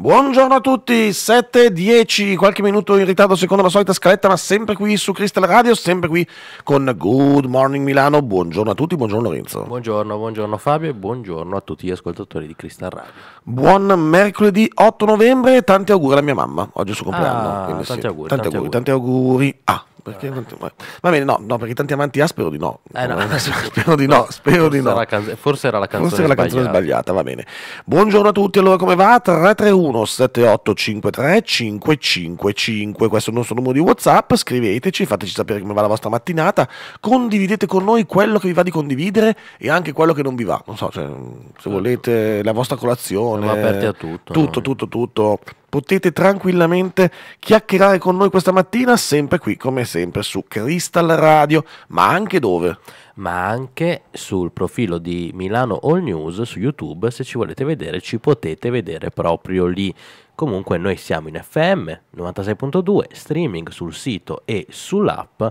Buongiorno a tutti, 7.10, qualche minuto in ritardo secondo la solita scaletta, ma sempre qui su Crystal Radio, sempre qui con Good Morning Milano. Buongiorno a tutti, buongiorno Lorenzo. Buongiorno, buongiorno Fabio e buongiorno a tutti gli ascoltatori di Crystal Radio. Buon mercoledì 8 novembre, tanti auguri alla mia mamma, oggi è il suo compleanno. Ah, tanti, sì. auguri, tanti, tanti, auguri, tanti auguri. Ah, perché continu- va bene, no, no, perché tanti amanti A ah, spero di no. Eh, no. spero di no, spero di no. Era canz- forse era la canzone forse era la canzone sbagliata. va bene. Buongiorno a tutti, allora come va? 331 7853 555, questo è il nostro numero di WhatsApp, scriveteci, fateci sapere come va la vostra mattinata, condividete con noi quello che vi va di condividere e anche quello che non vi va. Non so, cioè, se certo. volete la vostra colazione, siamo aperti a tutto. Tutto, noi. tutto, tutto potete tranquillamente chiacchierare con noi questa mattina, sempre qui come sempre su Crystal Radio, ma anche dove? Ma anche sul profilo di Milano All News su YouTube, se ci volete vedere ci potete vedere proprio lì. Comunque noi siamo in FM 96.2, streaming sul sito e sull'app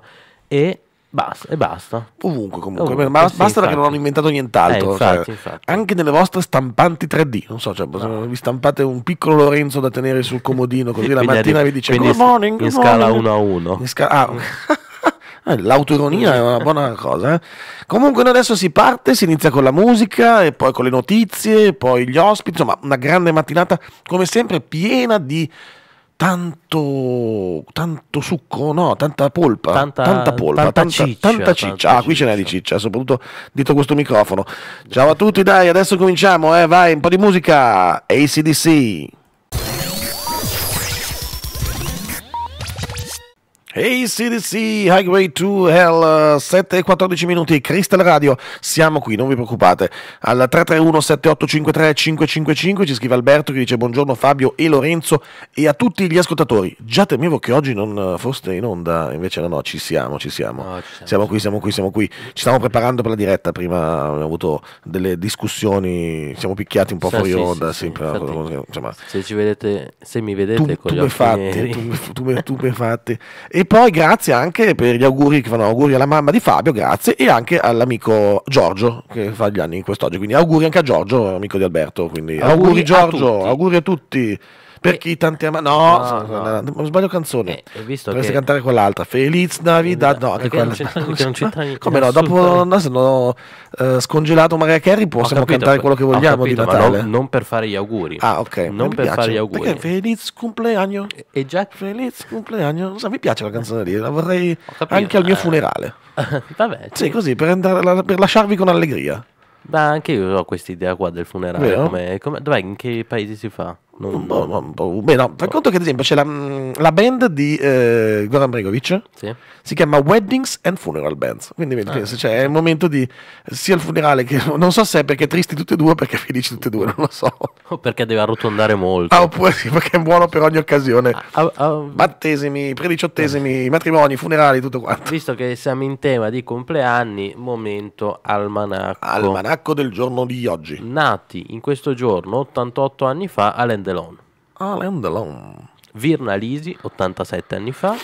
e Basta, e basta. Ovunque comunque, Ovunque, ma, sì, basta perché non hanno inventato eh, nient'altro. Eh, infatti, cioè, infatti. Anche nelle vostre stampanti 3D, non so, cioè, no. vi stampate un piccolo Lorenzo da tenere sul comodino così la mattina vi dice good morning, in scala 1 a 1. Sca- ah. Mm. Eh, è una buona cosa. Eh? Comunque adesso si parte, si inizia con la musica e poi con le notizie, poi gli ospiti, insomma una grande mattinata come sempre piena di tanto, tanto succo, no, tanta polpa, tanta, tanta polpa, tanta, tanta, ciccia, tanta ciccia. Ah, qui ce n'è di ciccia, soprattutto dietro questo microfono. Ciao a tutti, dai, adesso cominciamo, eh, vai, un po' di musica, ACDC. ACDC Highway to Hell 7 e 14 minuti Crystal Radio siamo qui non vi preoccupate al 331 7853 555 ci scrive Alberto che dice buongiorno Fabio e Lorenzo e a tutti gli ascoltatori già temevo che oggi non eh, foste in onda invece no no ci siamo ci siamo no, ci siamo. qui siamo qui siamo qui ci stiamo preparando per la diretta prima abbiamo avuto delle discussioni siamo picchiati un po' sì, fuori sì, onda sì, sempre infatti, insomma, se ci vedete se mi vedete tu, con tu gli occhi fatti, tu, tu, tu, tu, tu, tu, tu, tu, poi grazie anche per gli auguri che fanno auguri alla mamma di Fabio, grazie, e anche all'amico Giorgio che fa gli anni in quest'oggi. Quindi auguri anche a Giorgio, amico di Alberto. Quindi auguri, auguri Giorgio, a auguri a tutti. Per eh, chi tanti ama. No, no, no. no, non sbaglio canzone. Eh, visto Dovresti che... cantare quell'altra. Feliz Navidad. No, anche quella. Non c'entra niente. Come no? Dopo no, se no, uh, scongelato Maria Carey possiamo capito, cantare quello che vogliamo capito, di Natale. Non, non, per fare gli auguri. Ah, ok. Non per piace, fare gli auguri. Perché Feliz compleanno. E già. Feliz compleanno. So, mi piace la canzone lì. La vorrei anche al mio eh. funerale. Vabbè. Sì, così per, andare, per lasciarvi con allegria. Ma anche io ho questa idea qua del funerale. Come, come, dov'è? In che paesi si fa? Non, non, boh, non, boh. Beh, no. Fai conto che, ad esempio, c'è la, mm, la band di eh, Goran Bregovic. Sì. Si chiama Weddings and Funeral Bands. Quindi ah, cioè, è il momento di sia il funerale che non so se è perché tristi tutti e due o perché felici tutti e due, non lo so. O perché deve arrotondare molto. Ah, oppure sì, perché è buono per ogni occasione. Ah, ah, ah. Battesimi, prediciottesimi, eh. matrimoni, funerali, tutto quanto. Visto che siamo in tema di compleanni, momento almanacco. Almanacco del giorno di oggi. Nati in questo giorno, 88 anni fa, Alan Delon. Ah, Delon. Virna Lisi, 87 anni fa.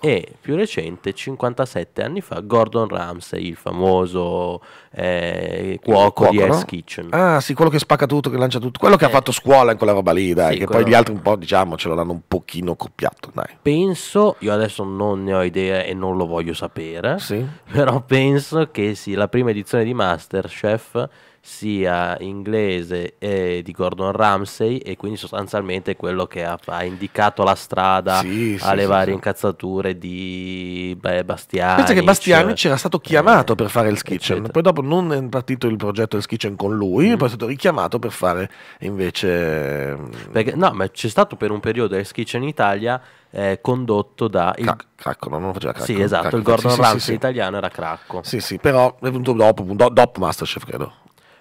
E più recente, 57 anni fa, Gordon Ramsay, il famoso eh, cuoco, cuoco, di Hell's no? Kitchen. Ah, sì, quello che spacca tutto, che lancia tutto. Quello che ha eh. fatto scuola in quella roba lì, dai. Sì, che quello... poi gli altri un po', diciamo, ce l'hanno un pochino copiato, dai. Penso, io adesso non ne ho idea e non lo voglio sapere. Sì. Però penso che sì, la prima edizione di Masterchef sia inglese e di Gordon Ramsay e quindi sostanzialmente quello che ha, ha indicato la strada sì, alle sì, varie sì. incazzature di Bastiani. Pensa che Bastiani c'era stato eh, chiamato eh, per fare il Skitchen, poi dopo non è partito il progetto del Skitchen con lui, mm. poi è stato richiamato per fare invece... Perché, no, ma c'è stato per un periodo il Skitchen in Italia eh, condotto da il... Cracco, no? non faceva Cracco. Sì, esatto, cracco. il Gordon sì, Ramsay sì, sì, italiano era Cracco. Sì, sì, però dopo, dopo Masterchef credo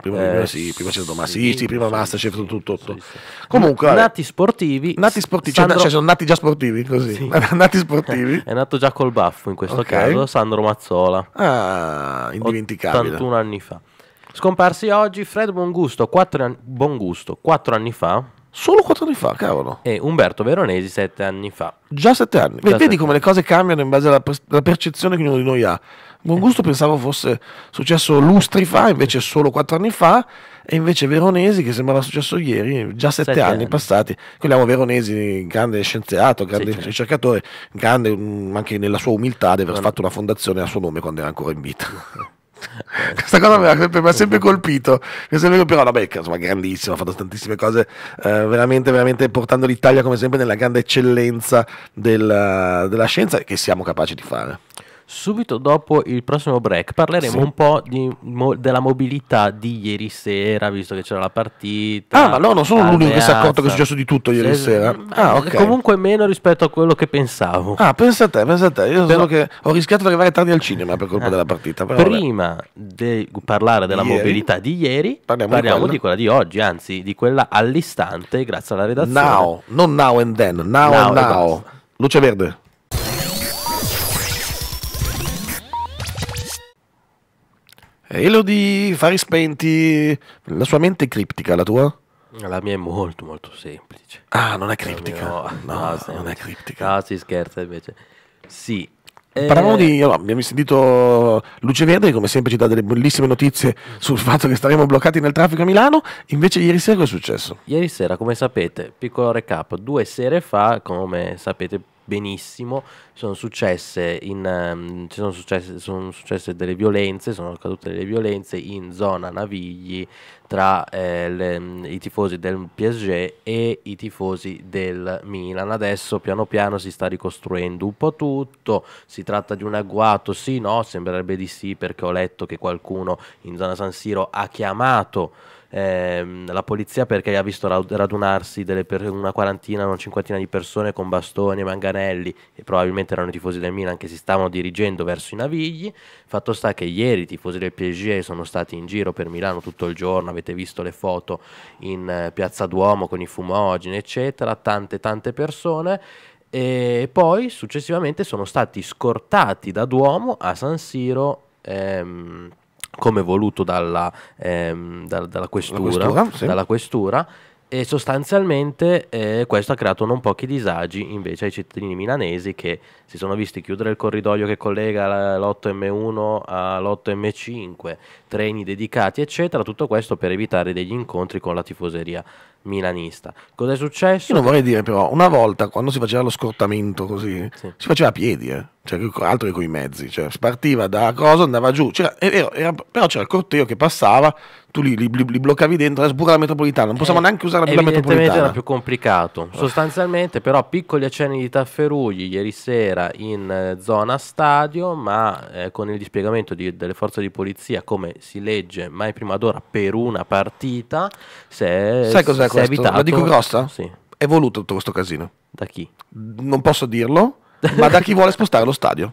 prima, eh, prima sì, prima Centro Massimo, sì, sì, prima Masterchef, tutto. tutto. Comunque, nati sportivi. Nati sportivi, cioè, Sandro... cioè, sono nati già sportivi, così. nati sportivi. È nato già col baffo in questo okay. caso, Sandro Mazzola. Ah, indimenticabile. 81 anni fa. Scomparsi oggi Fred Buongusto, 4 an- Buongusto, 4 anni fa Solo quattro anni fa, cavolo. E Umberto Veronesi sette anni fa. Già sette anni. Già Vedi sette come anni. le cose cambiano in base alla, per alla percezione che ognuno di noi ha. Buon gusto eh. pensavo fosse successo lustri fa, invece solo quattro anni fa, e invece Veronesi, che sembrava successo ieri, già sette, sette anni, anni, passati. Quelliamo Veronesi, grande scienziato, grande sì, certo. ricercatore, grande mm, anche nella sua umiltà di aver fatto una fondazione a suo nome quando era ancora in vita. Questa cosa mi ha sempre, sempre, colpito. Mi ha sempre colpito. però vabbè, insomma, grandissimo, ha fatto tantissime cose, eh, veramente, veramente portando l'Italia come sempre nella grande eccellenza del, della scienza che siamo capaci di fare. Subito dopo il prossimo break parleremo sì. un po' di, mo, della mobilità di ieri sera, visto che c'era la partita. Ah, ma no, non sono l'unico che si è accorto che è successo di tutto ieri sì, sera. Mm, ah, okay. Comunque meno rispetto a quello che pensavo. Ah, pensa a te, pensa a te. Io però, che ho rischiato di arrivare tardi al cinema per colpa ah, della partita. prima di parlare della ieri, mobilità di ieri, parliamo, parliamo di, quella. di quella di oggi, anzi di quella all'istante, grazie alla redazione. Now, non now and then, now, now and now. Luce verde. Elodie, eh, Fari Spenti, la sua mente è criptica, la tua? La mia è molto molto semplice. Ah, non è criptica. No, no, no non è criptica. No, si scherza invece. Sì. Eh... Parlavamo di, allora, abbiamo sentito Luce Verde come sempre ci dà delle bellissime notizie sul fatto che staremo bloccati nel traffico a Milano, invece ieri sera cosa è successo? Ieri sera, come sapete, piccolo recap, due sere fa, come sapete benissimo, sono successe, in, ehm, sono, successe, sono successe, delle violenze, sono accadute delle violenze in zona Navigli tra eh, le, mm, i tifosi del PSG e i tifosi del Milan. Adesso piano piano si sta ricostruendo un po' tutto, si tratta di un agguato, sì, no, sembrerebbe di sì perché ho letto che qualcuno in zona San Siro ha chiamato ehm, la polizia perché ha visto radunarsi per- una quarantina, una cinquantina di persone con bastoni e manganelli e probabilmente erano i tifosi del Milan che si stavano dirigendo verso i Navigli. Fatto sta che ieri i tifosi del PSG sono stati in giro per Milano tutto il giorno, avete visto le foto in eh, Piazza Duomo con i fumogeni, eccetera, tante tante persone e poi successivamente sono stati scortati da Duomo a San Siro ehm, come voluto dalla, ehm, da, dalla questura, questura, sì. dalla questura e sostanzialmente eh, questo ha creato non pochi disagi invece ai cittadini milanesi che si sono visti chiudere il corridoio che collega l'8M1 all'8M5, treni dedicati eccetera, tutto questo per evitare degli incontri con la tifoseria milanista. Cosa è successo? Io non vorrei dire però, una volta quando si faceva lo scortamento così, sì. si faceva a piedi, eh. cioè, altro che con i mezzi, cioè, si partiva da cosa, andava giù, c'era, era, era, però c'era il corteo che passava, tu li, li, li bloccavi dentro, era pure la metropolitana, non possiamo eh, neanche usare la metropolitana. era più complicato, sostanzialmente però piccoli accenni di tafferugli ieri sera in eh, zona stadio, ma eh, con il dispiegamento di, delle forze di polizia, come si legge mai prima d'ora per una partita, se, sai cos'è questo? evitato. Lo dico grossa? Sì. È voluto tutto questo casino. Da chi? Non posso dirlo, ma da chi vuole spostare lo stadio.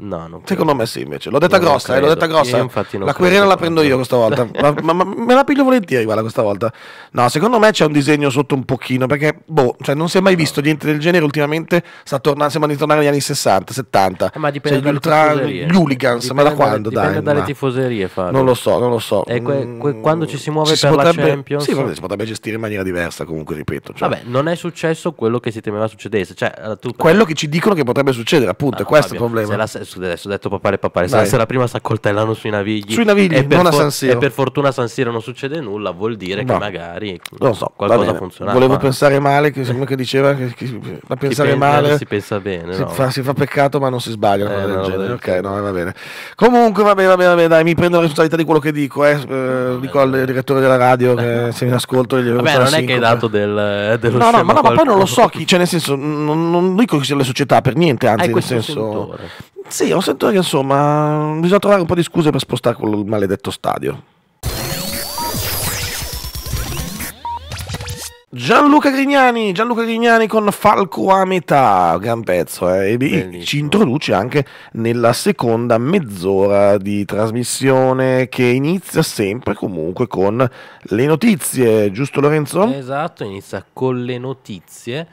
No, non Secondo me sì, invece. L'ho detta non grossa, eh, l'ho detta grossa. la credo. querela la prendo io questa volta. ma, ma, ma, me la piglio volentieri, guarda, questa volta. No, secondo me c'è un disegno sotto un pochino, perché, boh, cioè non si è mai visto niente del genere ultimamente. Sta tornando, sembra di tornare agli anni 60, 70. Eh, ma dipende cioè, ultra, Gli hooligans, dipende ma da quando, dipende dai? Dipende dalle ma... tifoserie, Fabio. Non lo so, non lo so. E que, mm, que, quando ci si muove ci per si potrebbe, la Champions? Sì, vabbè, si potrebbe gestire in maniera diversa, comunque, ripeto. Cioè. Vabbè, non è successo quello che si temeva succedesse. Cioè, tu... Quello che ci dicono che potrebbe succedere, appunto, ah, è questo il problema. Se la, adesso ho detto papà papale papale, se la prima si accoltellano sui navigli. Sui navigli, e per, for- e per fortuna a San Siro non succede nulla, vuol dire no. che magari non so, qualcosa funziona. Volevo ma... pensare male, che, come che diceva, che, che, da pensare si male... Si pensa bene, si, no. fa, si, fa, peccato ma non si sbaglia. Eh, no, ok, no, va bene. Comunque va bene, va bene, va bene, dai, mi prendo la responsabilità di quello che dico, eh. eh dico al direttore della radio che se mi ascolto... Gli Vabbè, non è che hai dato del, eh, dello No, no, ma, no ma poi non lo so chi, cioè nel senso, non, non dico che sia la società per niente, anzi nel senso... Sì, ho sentito che insomma bisogna trovare un po' di scuse per spostare quel maledetto stadio. Gianluca Grignani, Gianluca Grignani con Falco a metà, gran pezzo, eh? e ci introduce anche nella seconda mezz'ora di trasmissione che inizia sempre comunque con le notizie, giusto Lorenzo? Esatto, inizia con le notizie,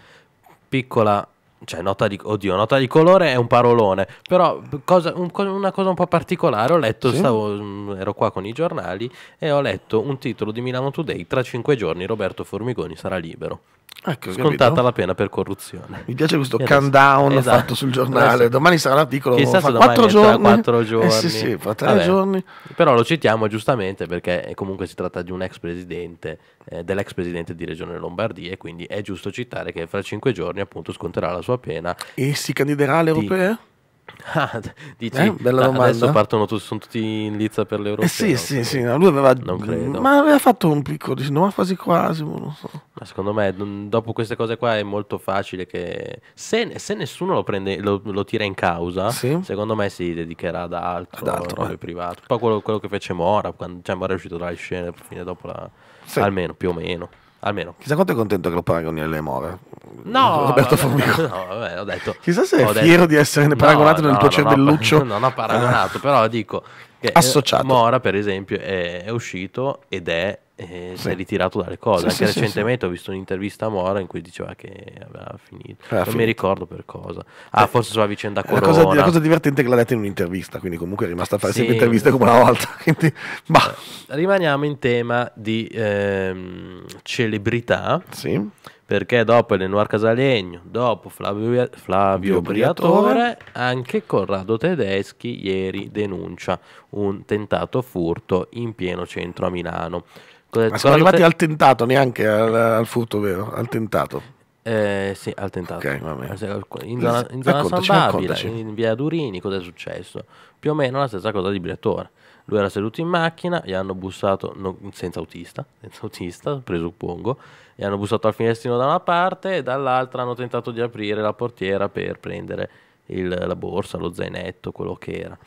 piccola cioè nota di, oddio, nota di colore è un parolone, però cosa, un, una cosa un po' particolare, ho letto, sì. stavo, mm, ero qua con i giornali e ho letto un titolo di Milano Today, tra cinque giorni Roberto Formigoni sarà libero. Ecco, Scontata capito? la pena per corruzione. Mi piace questo adesso, countdown esatto. fatto sul giornale. Adesso, domani sarà l'articolo articolo Chissà fa 4 giorni. 4 giorni. Eh sì, sì, fa 3 Vabbè. giorni. Però lo citiamo giustamente perché comunque si tratta di un ex presidente, eh, dell'ex presidente di Regione Lombardia. E quindi è giusto citare che fra cinque giorni appunto sconterà la sua pena. E si candiderà alle europee? Ah, dici, eh, bella domanda. Adesso partono tu, sono tutti in lizza per l'Europa. Eh sì, no? sì, sì, no, lui aveva, non credo. Ma aveva fatto un piccolo, dice, no, ma quasi quasi, boh, non so. Ma secondo me, dopo queste cose qua è molto facile che... Se, se nessuno lo, prende, lo, lo tira in causa, sì. secondo me si dedicherà ad altro, ad altro eh. privato. Poi quello, quello, che fece Mora, quando cioè, Mora è uscito dalle scene, fine dopo la... Sì. Almeno, più o meno. Almeno. Chissà quanto è contento che lo paragoni alle more. No, Roberto Formico. No, vabbè, ho detto. Chissà se è fiero detto, di essere paragonato no, nel tuo cervelluccio. non ho paragonato, però dico che eh, Associato. Mora, per esempio, è, è uscito ed è e sì. si è ritirato dalle cose. Sì, Anche sì, recentemente ho visto un'intervista a Mora in cui diceva che aveva finito. Era non finito. mi ricordo per cosa. Ah, eh, forse sulla vicenda Corona. La cosa, la cosa divertente è che l'ha detta in un'intervista, quindi comunque è rimasta a fare sempre interviste come una volta. Quindi, ma. Eh, rimaniamo in tema di ehm, celebrità. Perché dopo Lenoir Casalegno, dopo Flavio, Flavio Briatore, anche Corrado Tedeschi ieri denuncia un tentato furto in pieno centro a Milano. Ecco, Ma siamo arrivati al tentato, neanche al, al furto, vero? Al tentato. Eh, sì, al tentato. Okay, in zona, eh, in zona San Babila, in via Durini, cosa è successo? Più o meno la stessa cosa di Briatore. Lui era seduto in macchina, gli hanno bussato, no, senza autista, senza autista, presuppongo, gli hanno bussato al finestrino da una parte e dall'altra hanno tentato di aprire la portiera per prendere il, la borsa, lo zainetto, quello che era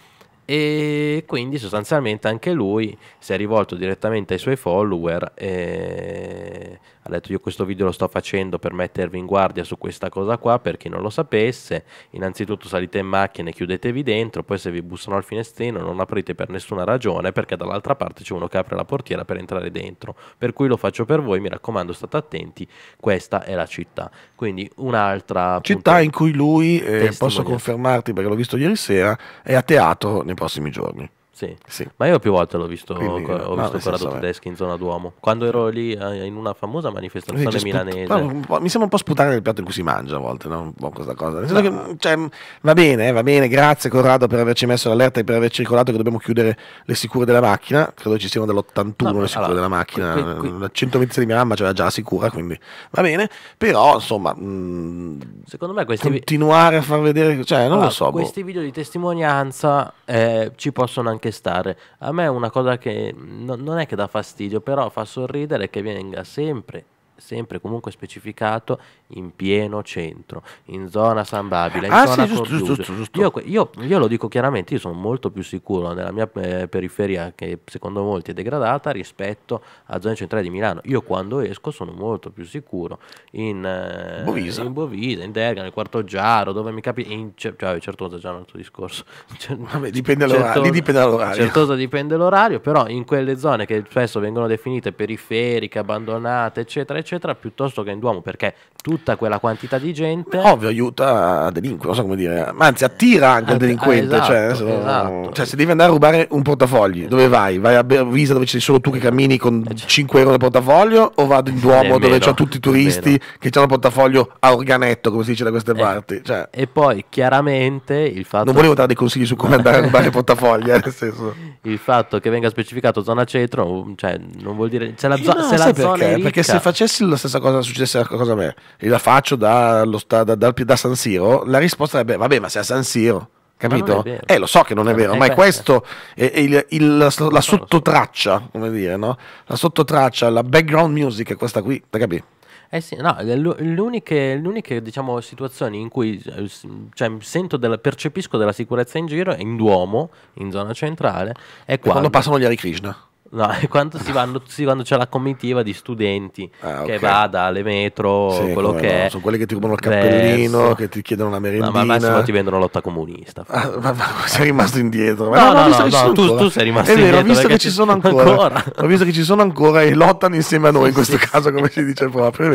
e quindi sostanzialmente anche lui si è rivolto direttamente ai suoi follower e eh, ha detto io questo video lo sto facendo per mettervi in guardia su questa cosa qua, per chi non lo sapesse, innanzitutto salite in macchina e chiudetevi dentro, poi se vi bussano al finestrino non aprite per nessuna ragione perché dall'altra parte c'è uno che apre la portiera per entrare dentro, per cui lo faccio per voi, mi raccomando state attenti, questa è la città. Quindi un'altra... Città in cui lui, eh, posso confermarti perché l'ho visto ieri sera, è a teatro nei prossimi giorni. Sì. sì. ma io più volte l'ho visto, Quindi, ho no, visto Corrado senso, tedeschi in zona Duomo. Quando ero lì eh, in una famosa manifestazione sput- milanese. No, mi sembra un po' sputare nel piatto in cui si mangia a volte, no? un po' questa cosa. No. Che, cioè, va bene, eh, va bene, grazie Corrado per averci messo l'allerta e per averci ricordato che dobbiamo chiudere le sicure della macchina. Credo ci siano dell'81 le sicure allora, della macchina. Qui, qui, qui. La 120 di mia mamma c'era già la sicura, quindi va bene. Però, insomma, mm, secondo me questi continuare vi- a far vedere, cioè, non allora, lo so. Boh. Questi boh. video di testimonianza eh, ci possono anche anche A me è una cosa che no, non è che dà fastidio, però fa sorridere che venga sempre sempre comunque specificato in pieno centro, in zona San Babila, in ah, zona sì, giusto, giusto, giusto. Io, io, io, lo dico chiaramente, io sono molto più sicuro nella mia eh, periferia, che secondo molti è degradata, rispetto a zona centrale di Milano. Io quando esco sono molto più sicuro in eh, Bovisa, in, Bovisa, in Derga, nel Quarto Giaro, dove mi capita... In, cioè, Certosa già un altro discorso. Cioè, Vabbè, dipende, Certosa, dipende dall'orario. Certosa dipende dall'orario, però in quelle zone che spesso vengono definite periferiche, abbandonate, eccetera, eccetera, piuttosto che in Duomo, perché tutti tutta quella quantità di gente. Ovvio, aiuta a delinquere, non so come dire, ma anzi attira anche il delinquente. Ah, cioè, esatto, cioè, se, esatto. cioè, se devi andare a rubare un portafogli, dove vai? Vai a Bervisa dove c'è solo tu che cammini con 5 eh, cioè. euro nel portafoglio o vado in Duomo Nemmeno, dove c'ho tutti i turisti nemmeno. che hanno il portafoglio a organetto, come si dice da queste eh, parti? Cioè, e poi chiaramente il fatto... Non volevo dare dei consigli su come andare a rubare il portafogli, eh, nel senso. Il fatto che venga specificato zona centro, um, cioè, non vuol dire... C'è la, zo- no, se la perché? zona perché se facessi la stessa cosa succedesse la cosa a me, la faccio da, da, da, da San Siro, la risposta sarebbe, vabbè, ma sei a San Siro capito? Eh, lo so che non è eh, vero, eh, ma è questo è, è il, il, la, la sottotraccia, come dire, no? La sottotraccia, la background music è questa qui, da capire. Eh sì, no, l'unica, uniche diciamo, situazione in cui eh, cioè, della, percepisco della sicurezza in giro è in Duomo, in zona centrale, è quando, quando passano gli Hare Krishna. No, è quando si vanno sì, quando c'è la comitiva di studenti ah, okay. che va dalle metro, sì, quello che no. è. Sono quelli che ti rubano il cappellino, Verso. che ti chiedono una merendina. No, ma al massimo ti vendono lotta comunista. Ah, ma, ma, sei rimasto indietro. no, no, no, no, no tu, tu, sei rimasto è indietro. vero, ho visto che ci sono ancora. ancora. Ho visto che ci sono ancora e lottano insieme a noi in questo sì, caso, come si dice proprio.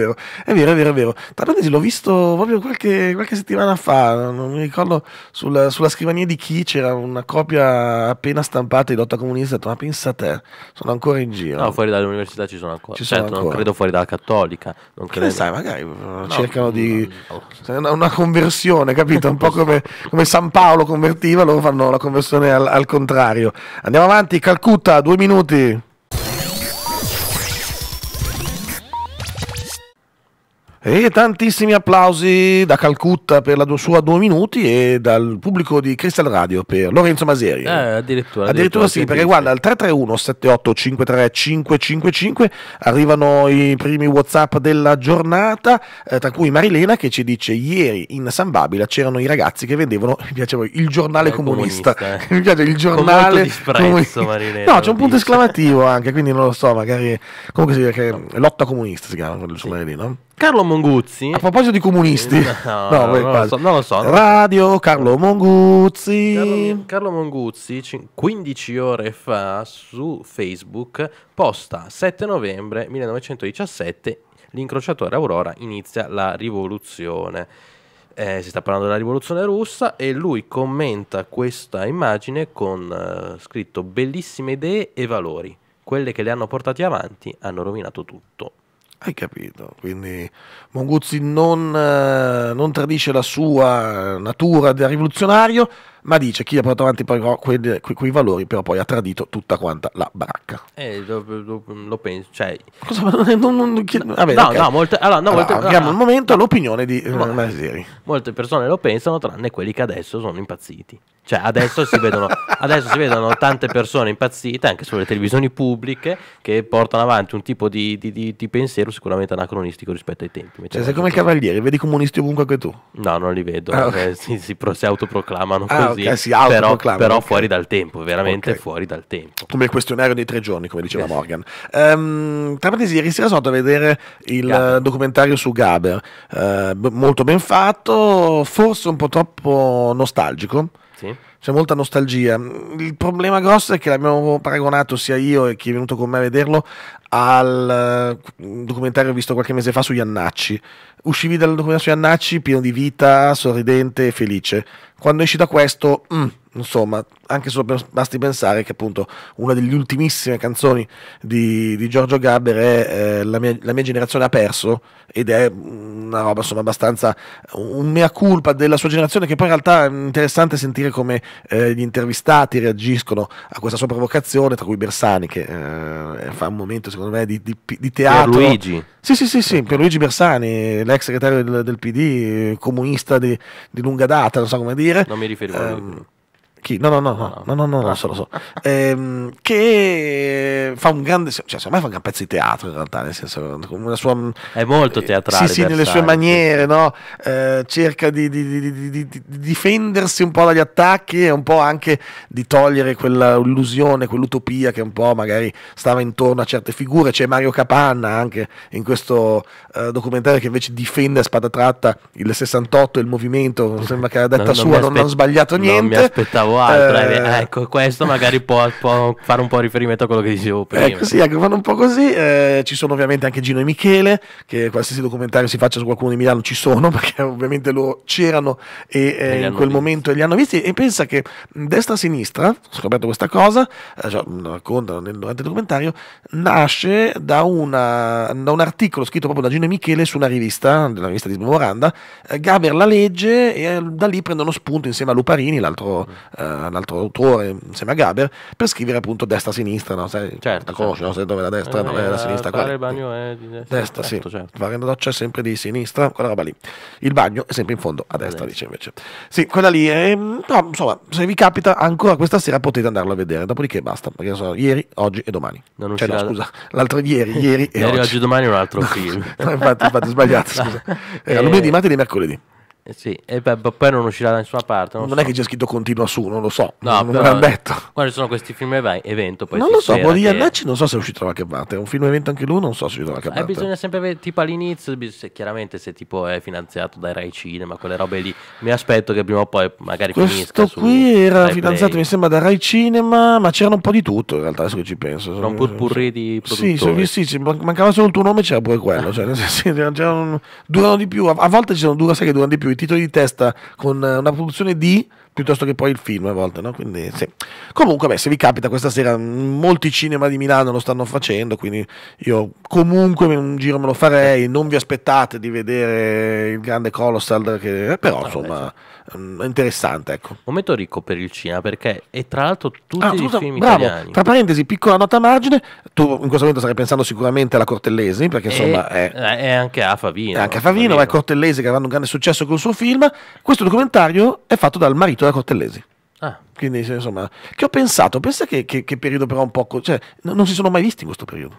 È vero, è vero, è vero. È vero. Tanto l'ho visto proprio qualche, qualche, settimana fa, non mi ricordo, sulla, sulla scrivania di chi c'era una copia appena stampata di lotta comunista. Ho detto, Ma pensa a te sono ancora in giro. No, fuori dall'università ci sono ancora. Ci sono certo, ancora. non credo fuori dalla cattolica. Non che credo. ne sai, magari eh, no, cercano no, di... No. Cioè, una conversione, capito? Un po' come, come, San Paolo convertiva, loro fanno la conversione al, al contrario. Andiamo avanti, Calcutta, due minuti. E tantissimi applausi da Calcutta per la sua due minuti e dal pubblico di Crystal Radio per Lorenzo Maseri. Eh, addirittura, addirittura, addirittura sì, perché guarda al 331 78 53 555 arrivano i primi WhatsApp della giornata, eh, tra cui Marilena che ci dice ieri in San Babila c'erano i ragazzi che vendevano, mi piaceva, il giornale eh, comunista. comunista eh. mi piace il giornale disprezzo, Marilena, no, c'è un punto dice. esclamativo anche, quindi non lo so, magari comunque si dice che lotta comunista si chiama quello sì. sul Marilena. Carlo Monguzzi. A proposito di comunisti, eh, no, no, non, lo so, non, lo so, Radio Carlo Monguzzi. Carlo, Carlo Monguzzi, 15 ore fa su Facebook, posta 7 novembre 1917. L'incrociatore Aurora inizia la rivoluzione. Eh, si sta parlando della rivoluzione russa e lui commenta questa immagine con eh, scritto bellissime idee e valori. Quelle che le hanno portati avanti hanno rovinato tutto. Hai capito? Quindi Monguzzi non, eh, non tradisce la sua eh, natura da rivoluzionario, ma dice chi ha portato avanti però quei, quei valori però poi ha tradito tutta quanta la baracca. Eh, lo, lo, lo penso, cioè... Cosa, non, non, chi, vabbè, no, okay. no, molte, allora, no, molte, allora, al ah, momento l'opinione di no, eh, Maseri. Molte persone lo pensano, tranne quelli che adesso sono impazziti. Cioè, adesso si, vedono, adesso si vedono tante persone impazzite, anche sulle televisioni pubbliche, che portano avanti un tipo di, di, di, di pensiero sicuramente anacronistico rispetto ai tempi. Cioè, sei come il Cavaliere, vedi comunisti ovunque che tu? No, non li vedo, ah, okay. Eh, si, si, si, autoproclamano. Ah, così, okay, si però, però okay. fuori dal tempo, veramente okay. fuori dal tempo. Come il questionario dei tre giorni, come diceva yes. Morgan. Um, tra parentesi, ieri sera sono andato a vedere il Gaber. documentario su Gaber, uh, molto ben fatto, forse un po' troppo nostalgico. Sì c'è molta nostalgia. Il problema grosso è che l'abbiamo paragonato sia io e chi è venuto con me a vederlo al eh, documentario visto qualche mese fa su Iannacci. Uscivi dal documentario su Iannacci pieno di vita, sorridente e felice. Quando esci da questo... Mm, insomma, anche solo basti pensare che appunto una delle ultimissime canzoni di, di Giorgio Gabber è eh, la, mia, la, mia, generazione ha perso ed è una roba insomma abbastanza un mea culpa della sua generazione che poi in realtà è interessante sentire come eh, gli intervistati reagiscono a questa sua provocazione, tra cui Bersani che eh, fa un momento secondo me di, di, di teatro. Per Luigi. Sì, sì, sì, sì, ecco. per Luigi Bersani, l'ex segretario del, del PD, comunista di, lunga data, non so come dire. Non mi riferivo a lui. Ehm, chi? No, no, no, no, no, no, no, no, so, lo so. Ehm, che fa un grande, cioè secondo me fa un gran pezzo di teatro in realtà, nel senso, una sua... È molto eh, teatrale. Sì, sì, nelle sue maniere, no? Eh, cerca di, di, di, di, difendersi un po' dagli attacchi e un po' anche di togliere quell'illusione, quell'utopia che un po' magari stava intorno a certe figure. C'è Mario Capanna anche in questo eh, documentario che invece difende a spada tratta il 68 e il movimento, sembra che era detta non, sua, non, non ho sbagliato niente. Non mi aspettavo pensavo altro. Eh, eh... Ecco, questo magari può, può, fare un po' riferimento a quello che dicevo ecco, prima. Ecco, sì, ecco, fanno un po' così. Eh, ci sono ovviamente anche Gino e Michele, che qualsiasi documentario si faccia su qualcuno di Milano ci sono, perché ovviamente loro c'erano e, eh, in quel visto. momento li hanno visti. E pensa che destra-sinistra, e ho scoperto questa cosa, cioè, eh, raccontano durante il documentario, nasce da, una, da, un articolo scritto proprio da Gino e Michele su una rivista, della rivista di Moranda, eh, Gaber la legge, e da lì prendono spunto insieme a Luparini, l'altro... Mm eh, altro autore, insieme a Gaber, per scrivere appunto destra-sinistra, no? Sai, certo, la conosci, certo. no? Sai dove è la destra, eh, dove è la, la eh, sinistra. Fare il bagno è di destra. Destra, certo, sì. Certo. certo. Varendoccia è sempre di sinistra, quella roba lì. Il bagno è sempre in fondo, a destra, dice invece. Sì, quella lì, è, ehm, però insomma, se vi capita ancora questa sera potete andarlo a vedere, dopodiché basta, perché sono ieri, oggi e domani. Non cioè, no, scusa, l'altro ieri, ieri e ieri, oggi. oggi e domani è un altro film. no, infatti, infatti, sbagliato, scusa. eh, lunedì, martedì e mercoledì. Eh sì, e beh, poi non uscirà da nessuna parte. Non, non so. è che c'è scritto continua su, non lo so. No, non, non me detto. Quando ci sono questi film evento, poi non lo so. Buoni Iannacci, che... non so se è uscito da che parte. È un film evento anche lui, non so se è uscito da che eh, parte. Eh, bisogna sempre vedere, tipo all'inizio, se, chiaramente se tipo è finanziato dai Rai Cinema, quelle robe lì. Mi aspetto che prima o poi magari Questo finisca. Questo qui era Rai finanziato, Play. mi sembra, da Rai Cinema, ma c'erano un po' di tutto in realtà. Adesso che ci penso. Era un purpurri di produttori. Sì, sì, sì, mancava solo il tuo nome, c'era pure quello. Cioè, nel senso, un... durano di più. A volte ci sono due, sai che durano di più i titoli di testa con eh, una produzione di piuttosto che poi il film a volte, no? Quindi, sì. Comunque, beh, se vi capita questa sera, molti cinema di Milano lo stanno facendo, quindi io comunque un giro me lo farei, non vi aspettate di vedere il grande Colossal, che, eh, però no, ah, insomma mm, è interessante. Ecco. Momento ricco per il cinema, perché è tra l'altro tutti ah, i scusa, film bravo, italiani. Tra parentesi, piccola nota a margine, tu in questo momento starai pensando sicuramente alla Cortellesi, perché insomma e, è, è anche a Favino. È anche a Favino, Favino. ma è Cortellesi che avranno un grande successo col suo film. Questo documentario è fatto dal marito diretto Cortellesi. Ah. Quindi insomma, che ho pensato, pensa che, che, che periodo però un po', co- cioè, non, non si sono mai visti in questo periodo.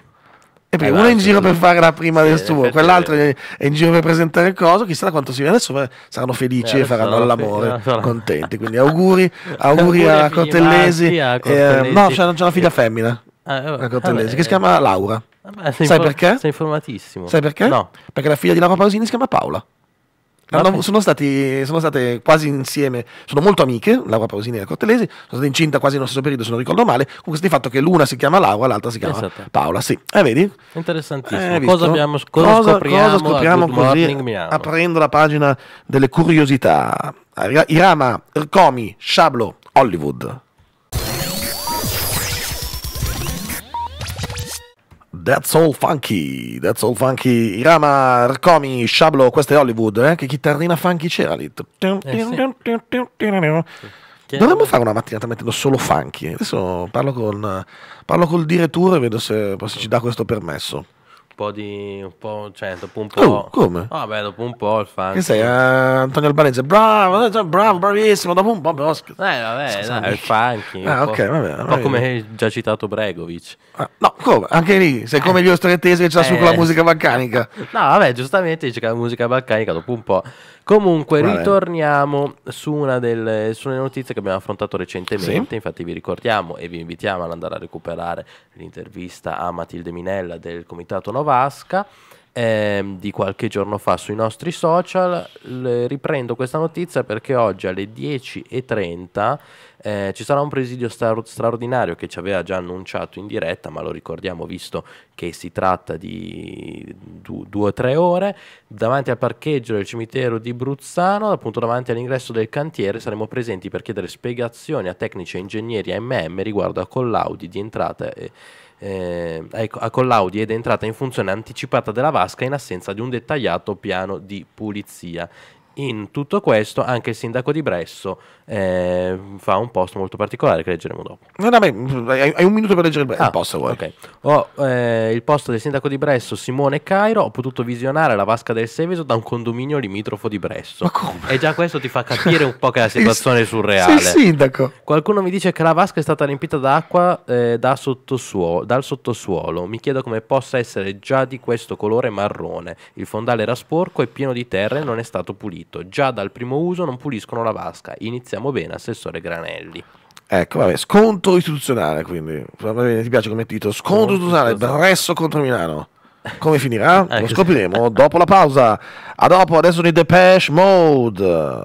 Eh, uno è in giro per fare la prima del suo, quell'altro è in giro per presentare cose, chissà quanto si vede. Adesso saranno felici eh, e faranno l'amore, figlia, contenti. Quindi auguri, auguri a Cortellesi. A eh, Cortellesi. Eh, no, c'è, una figlia femmina, ah, Cortellesi, che si chiama Laura. Eh Sai inform- perché? Sei informatissimo. Sai perché? No. Perché la figlia di Laura Pausini si chiama Paola hanno, sono, stati, sono, state quasi insieme, sono molto amiche, Laura Pausini e la Cortellesi, sono state incinta quasi nello stesso periodo, se non ricordo male, con questo fatto che l'una si chiama Laura, l'altra si chiama esatto. Paola, sì, eh, vedi? Interessantissimo, eh, cosa, abbiamo, cosa, cosa, scopriamo, cosa scopriamo così, aprendo la pagina delle curiosità, Irama, Ercomi, Shablo, Hollywood. That's All Funky, That's All Funky, Irama, Arcomi, Shablo, questo è Hollywood, eh? che chitarrina funky c'era lì. Eh, Dovremmo fare una mattinata mettendo solo funky. Adesso parlo, con, parlo col direttore e vedo se, se ci dà questo permesso po' di. Un po', cioè, dopo un po'. Oh, come? Vabbè, dopo un po' il fan. Che sei? Uh, Antonio Albanese, bravo, eh, cioè, bravo, bravissimo. Dopo un po', però. eh, vabbè, dai, il funky. Ah, ok, vabbè. Un po' come già citato Bregovic. Ah, no, come? Anche lì, sei come gli ostrettesi che c'ha eh. su con la musica balcanica. No, vabbè, giustamente dice che la musica balcanica dopo un po' Comunque, Vabbè. ritorniamo su una, delle, su una notizie che abbiamo affrontato recentemente. Sì. Infatti, vi ricordiamo e vi invitiamo ad andare a recuperare l'intervista a Matilde Minella del Comitato Novasca eh, di qualche giorno fa sui nostri social. Le riprendo questa notizia perché oggi alle 10.30 eh, ci sarà un presidio star- straordinario che ci aveva già annunciato in diretta, ma lo ricordiamo visto che si tratta di du- due o tre ore, davanti al parcheggio del cimitero di Bruzzano, appunto davanti all'ingresso del cantiere, saremo presenti per chiedere spiegazioni a tecnici e ingegneri AMM riguardo a collaudi di entrata e eh, ecco, a Collaudi ed è entrata in funzione anticipata della vasca in assenza di un dettagliato piano di pulizia in tutto questo anche il sindaco di Bresso eh, fa un post molto particolare che leggeremo dopo. No, vabbè, hai un minuto per leggere il, ah, post. Vuoi. Okay. Oh, eh, il post del sindaco di Bresso Simone Cairo, ho potuto visionare la vasca del Seveso da un condominio limitrofo di Bresso. E già questo ti fa capire un po' che la situazione è surreale. Sei sindaco. Qualcuno mi dice che la vasca è stata riempita d'acqua eh, da sottosuolo, dal sottosuolo. Mi chiedo come possa essere già di questo colore marrone. Il fondale era sporco e pieno di terra e non è stato pulito pulito. Già dal primo uso non puliscono la vasca. Iniziamo bene, assessore Granelli. Ecco, vabbè, sconto istituzionale quindi. Vabbè, ti piace come titolo? Sconto istituzionale, Bresso contro Milano. Come finirà? Ecco, Lo scopriremo dopo la pausa. A dopo, adesso di Depeche Mode.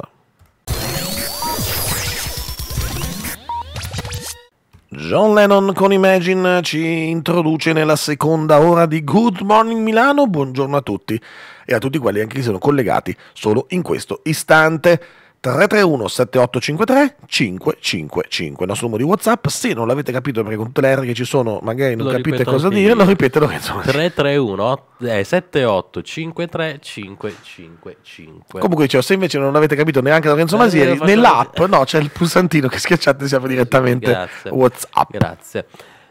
John Lennon con Imagine ci introduce nella seconda ora di Good Morning Milano. Buongiorno a tutti e a tutti quelli anche che sono collegati solo in questo istante. 331 7853 555 il nostro numero di whatsapp se non l'avete capito perché con tutte le R che ci sono magari non lo capite cosa dire lo ripete Lorenzo 331 eh, 7853 555 comunque dicevo se invece non avete capito neanche Lorenzo eh, Masieri faccio... nell'app no c'è il pulsantino che schiacciate siamo direttamente grazie. whatsapp grazie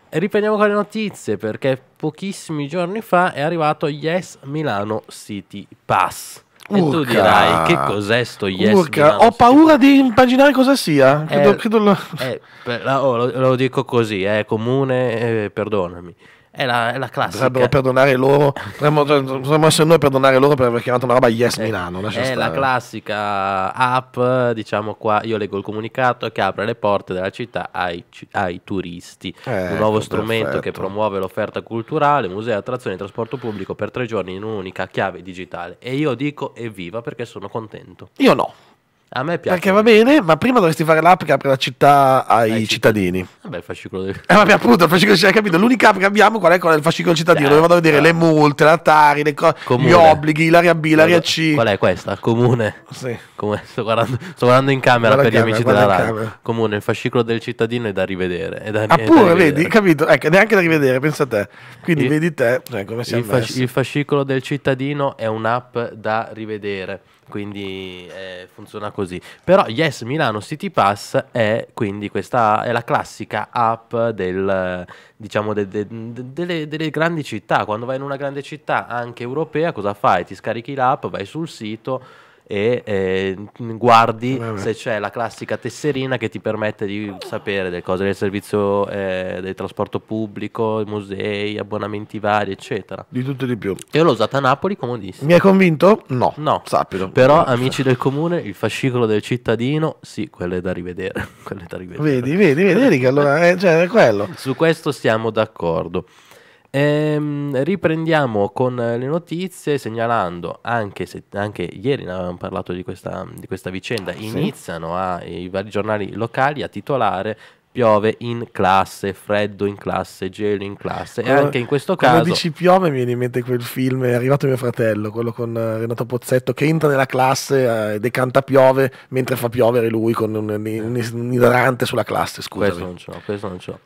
e riprendiamo con le notizie perché pochissimi giorni fa è arrivato Yes Milano City Pass e Urca. tu dirai che cos'è sto yes? Urca, ho paura di immaginare cosa sia. Credo, eh, credo lo... Eh, oh, lo, lo... dico così, è eh, comune, perdonami è la, è la classica. Dovrebbero perdonare loro, dovremmo, dovremmo essere noi a perdonare loro per aver chiamato una roba Yes eh, Milano. È stare. la classica app, diciamo qua, io leggo il comunicato, che apre le porte della città ai, ai turisti. Ecco, un nuovo strumento perfetto. che promuove l'offerta culturale, musei, attrazioni e trasporto pubblico per tre giorni in un'unica chiave digitale. E io dico evviva perché sono contento. Io no. A me piace. Perché va bene, ma prima dovresti fare l'app che apre la città ai, ai cittadini. Vabbè, il fascicolo del... Eh, vabbè, appunto, il fascicolo cittadino, capito? L'unica app che abbiamo qual è quella del fascicolo cittadino, eh, dove vado a vedere eh. le multe, la tari, le co- gli obblighi, l'area B, l'area C. Qual è questa? Comune. Sì. Come, sto, guardando, sto, guardando, in camera guarda per camera, gli amici della radio. Comune, il fascicolo del cittadino è da rivedere. È da, ah, è da rivedere. vedi, capito? Ecco, neanche da rivedere, pensa a te. Quindi il, vedi te cioè, come siamo il, fasc- il fascicolo del cittadino è un'app da rivedere quindi eh, funziona così. Però Yes Milano City Pass è quindi questa è la classica app del, diciamo de, de, de, delle, delle, grandi città. Quando vai in una grande città, anche europea, cosa fai? Ti scarichi l'app, vai sul sito e eh, guardi eh, Vabbè. se c'è la classica tesserina che ti permette di sapere delle cose del servizio eh, del trasporto pubblico, musei, abbonamenti vari, eccetera. Di tutto e di più. Io l'ho usata a Napoli comodissimo. Mi hai convinto? No. No. Sappilo. Però, eh, amici del comune, il fascicolo del cittadino, sì, quello è da rivedere. quello è da rivedere. Vedi, vedi, vedi, vedi che allora eh, cioè, è quello. Su questo siamo d'accordo. Ehm, riprendiamo con le notizie segnalando, anche se anche ieri ne avevamo parlato di questa, di questa vicenda, ah, iniziano sì. a, i vari giornali locali a titolare piove in classe, freddo in classe, gelo in classe quello, e anche in questo caso... Quando dici piove mi viene in mente quel film, è arrivato mio fratello, quello con eh, Renato Pozzetto che entra nella classe eh, e decanta piove mentre fa piovere lui con un, un idrante sulla classe, scusami. Questo non ce l'ho, questo non ce l'ho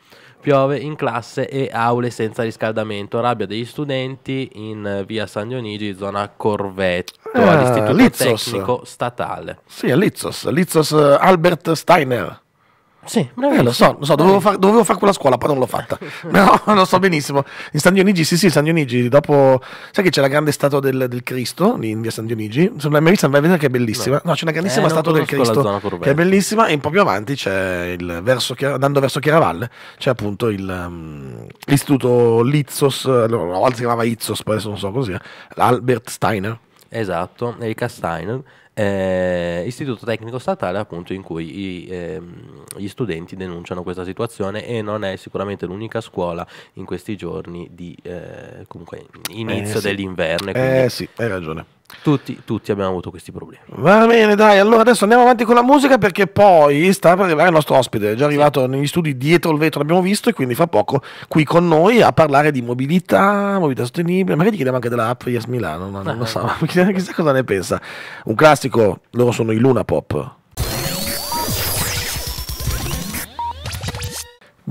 piove in classe e aule senza riscaldamento. Rabbia degli studenti in eh, via San Dionigi, zona Corvetto, ah, all'istituto Lizzos. tecnico statale. Sì, a Lizzos, Lizzos eh, Albert Steiner. Sì, eh, lo so, lo so dovevo, far, dovevo fare quella scuola, poi non l'ho fatta. no, lo so benissimo. In San Dionigi, sì, sì, San Dionigi, dopo... Sai che c'è la grande statua del, del Cristo lì in via San Dionigi? Se non l'hai mai vista, vai a vedere che è bellissima. No, c'è una grandissima eh, statua del Cristo che è bellissima e un po' più avanti c'è il verso, andando verso Chiaravalle, c'è appunto il, um, l'istituto Lizzos, no, una volta si chiamava Izzos, poi adesso non so così, eh, Albert Steiner. Esatto, il Castainer, eh, istituto tecnico statale appunto in cui i, eh, gli studenti denunciano questa situazione e non è sicuramente l'unica scuola in questi giorni di eh, comunque inizio eh, sì. dell'inverno. Eh sì, hai ragione. Tutti, tutti, abbiamo avuto questi problemi. Va bene, dai, allora adesso andiamo avanti con la musica perché poi sta per arrivare il nostro ospite, è già arrivato negli studi dietro il vetro, l'abbiamo visto, e quindi fra poco qui con noi a parlare di mobilità, mobilità sostenibile, magari gli chiediamo anche della app Yes Milano, non lo eh. so, chissà cosa ne pensa. Un classico, loro sono i Luna Pop.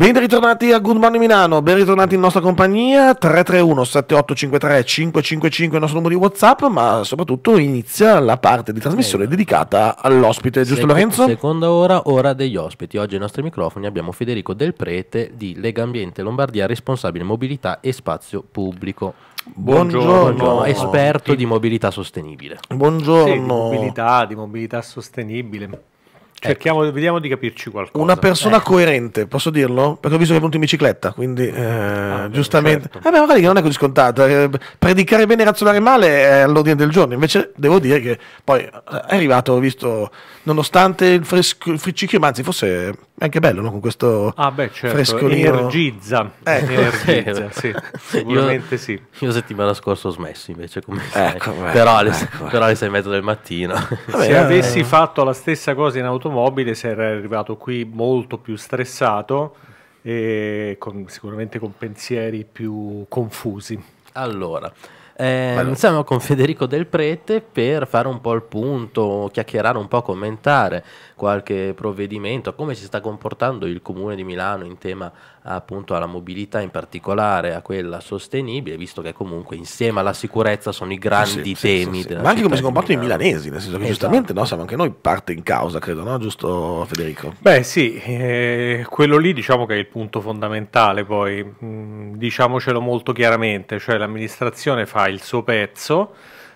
Ben ritornati a Good Morning Milano, ben ritornati in nostra compagnia, 331 7853 555 il nostro numero di Whatsapp, ma soprattutto inizia la parte di trasmissione Bene. Esatto. dedicata all'ospite, giusto Lorenzo? Seconda ora, ora degli ospiti. Oggi ai nostri microfoni abbiamo Federico Del Prete di Lega Ambiente Lombardia, responsabile mobilità e spazio pubblico. Buongiorno, Buongiorno. esperto di mobilità sostenibile. Buongiorno. Sì, di mobilità, di mobilità sostenibile. Ecco. Cerchiamo, ecco. vediamo di capirci qualcosa. Una persona ecco. coerente, posso dirlo? Perché ho visto che è venuto in bicicletta, quindi eh, ah, giustamente. Certo. Eh beh, magari non è così scontato. Eh, predicare bene e razionare male è all'ordine del giorno. Invece devo dire che poi eh, è arrivato, ho visto nonostante il, fresco, il friccichio, anzi forse è anche bello no? con questo ah, beh, certo. frescolino. Energizza, eh. energizza sì, sicuramente io, sì. Io settimana scorsa ho smesso invece, come ecco, beh, ecco, però, alle, ecco, alle sei e mezzo del mattino. Vabbè, se eh, avessi eh. fatto la stessa cosa in automobile sarei arrivato qui molto più stressato e eh, con, sicuramente con pensieri più confusi. Allora, eh, allora. con Federico Del Prete per fare un po' il punto, chiacchierare un po', commentare qualche provvedimento, come si sta comportando il Comune di Milano in tema appunto alla mobilità, in particolare a quella sostenibile, visto che comunque insieme alla sicurezza sono i grandi sì, temi. Sì, sì, Ma anche come si comportano i milanesi, nel senso che esatto. giustamente no, siamo anche noi parte in causa, credo, no? giusto Federico? Beh sì, eh, quello lì diciamo che è il punto fondamentale, poi mm, diciamocelo molto chiaramente, cioè l'amministrazione fa il suo pezzo,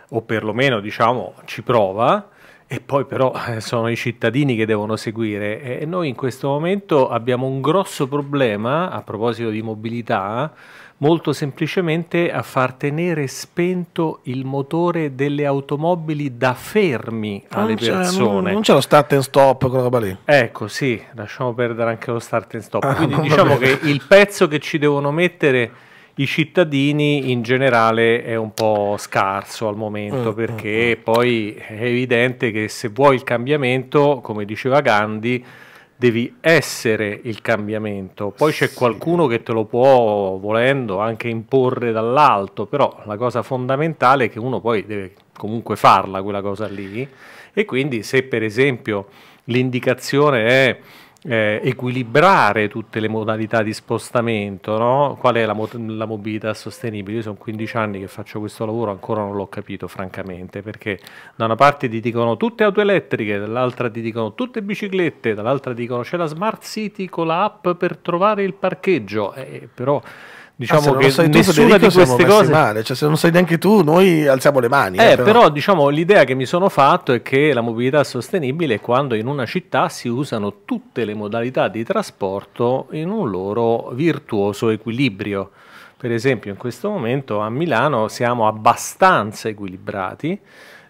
o perlomeno diciamo ci prova, e poi però eh, sono i cittadini che devono seguire e noi in questo momento abbiamo un grosso problema a proposito di mobilità molto semplicemente a far tenere spento il motore delle automobili da fermi alle non persone. Non c'è lo start and stop, quella roba lì. Ecco, sì, lasciamo perdere anche lo start and stop. Ah, Quindi diciamo che il pezzo che ci devono mettere i cittadini in generale è un po' scarso al momento mm, perché mm, poi è evidente che se vuoi il cambiamento, come diceva Gandhi, devi essere il cambiamento. Poi sì. c'è qualcuno che te lo può, volendo, anche imporre dall'alto, però la cosa fondamentale è che uno poi deve comunque farla quella cosa lì e quindi se per esempio l'indicazione è eh, equilibrare tutte le modalità di spostamento, no? qual è la, mo- la, mobilità sostenibile? Io sono 15 anni che faccio questo lavoro, ancora non l'ho capito francamente, perché da una parte ti dicono tutte auto elettriche, dall'altra ti dicono tutte biciclette, dall'altra ti dicono c'è la smart city con l'app per trovare il parcheggio, eh, però diciamo ah, che tu, nessuna Federico, di queste cose male. Cioè, se non sai neanche tu noi alziamo le mani eh, eh, però. però diciamo l'idea che mi sono fatto è che la mobilità sostenibile è quando in una città si usano tutte le modalità di trasporto in un loro virtuoso equilibrio per esempio in questo momento a Milano siamo abbastanza equilibrati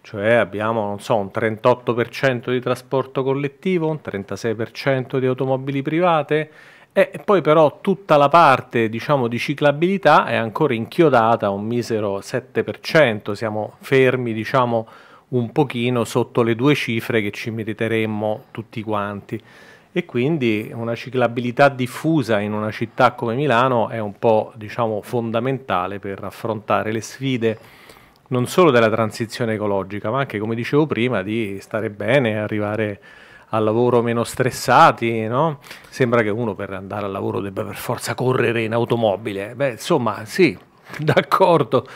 cioè abbiamo so, un 38% di trasporto collettivo, un 36% di automobili private, e poi però tutta la parte diciamo, di ciclabilità è ancora inchiodata a un misero 7%, siamo fermi diciamo, un pochino sotto le due cifre che ci meriteremmo tutti quanti e quindi una ciclabilità diffusa in una città come Milano è un po' diciamo, fondamentale per affrontare le sfide non solo della transizione ecologica ma anche come dicevo prima di stare bene e arrivare a al lavoro meno stressati, no? Sembra che uno per andare al lavoro debba per forza correre in automobile. Beh, insomma, sì, d'accordo.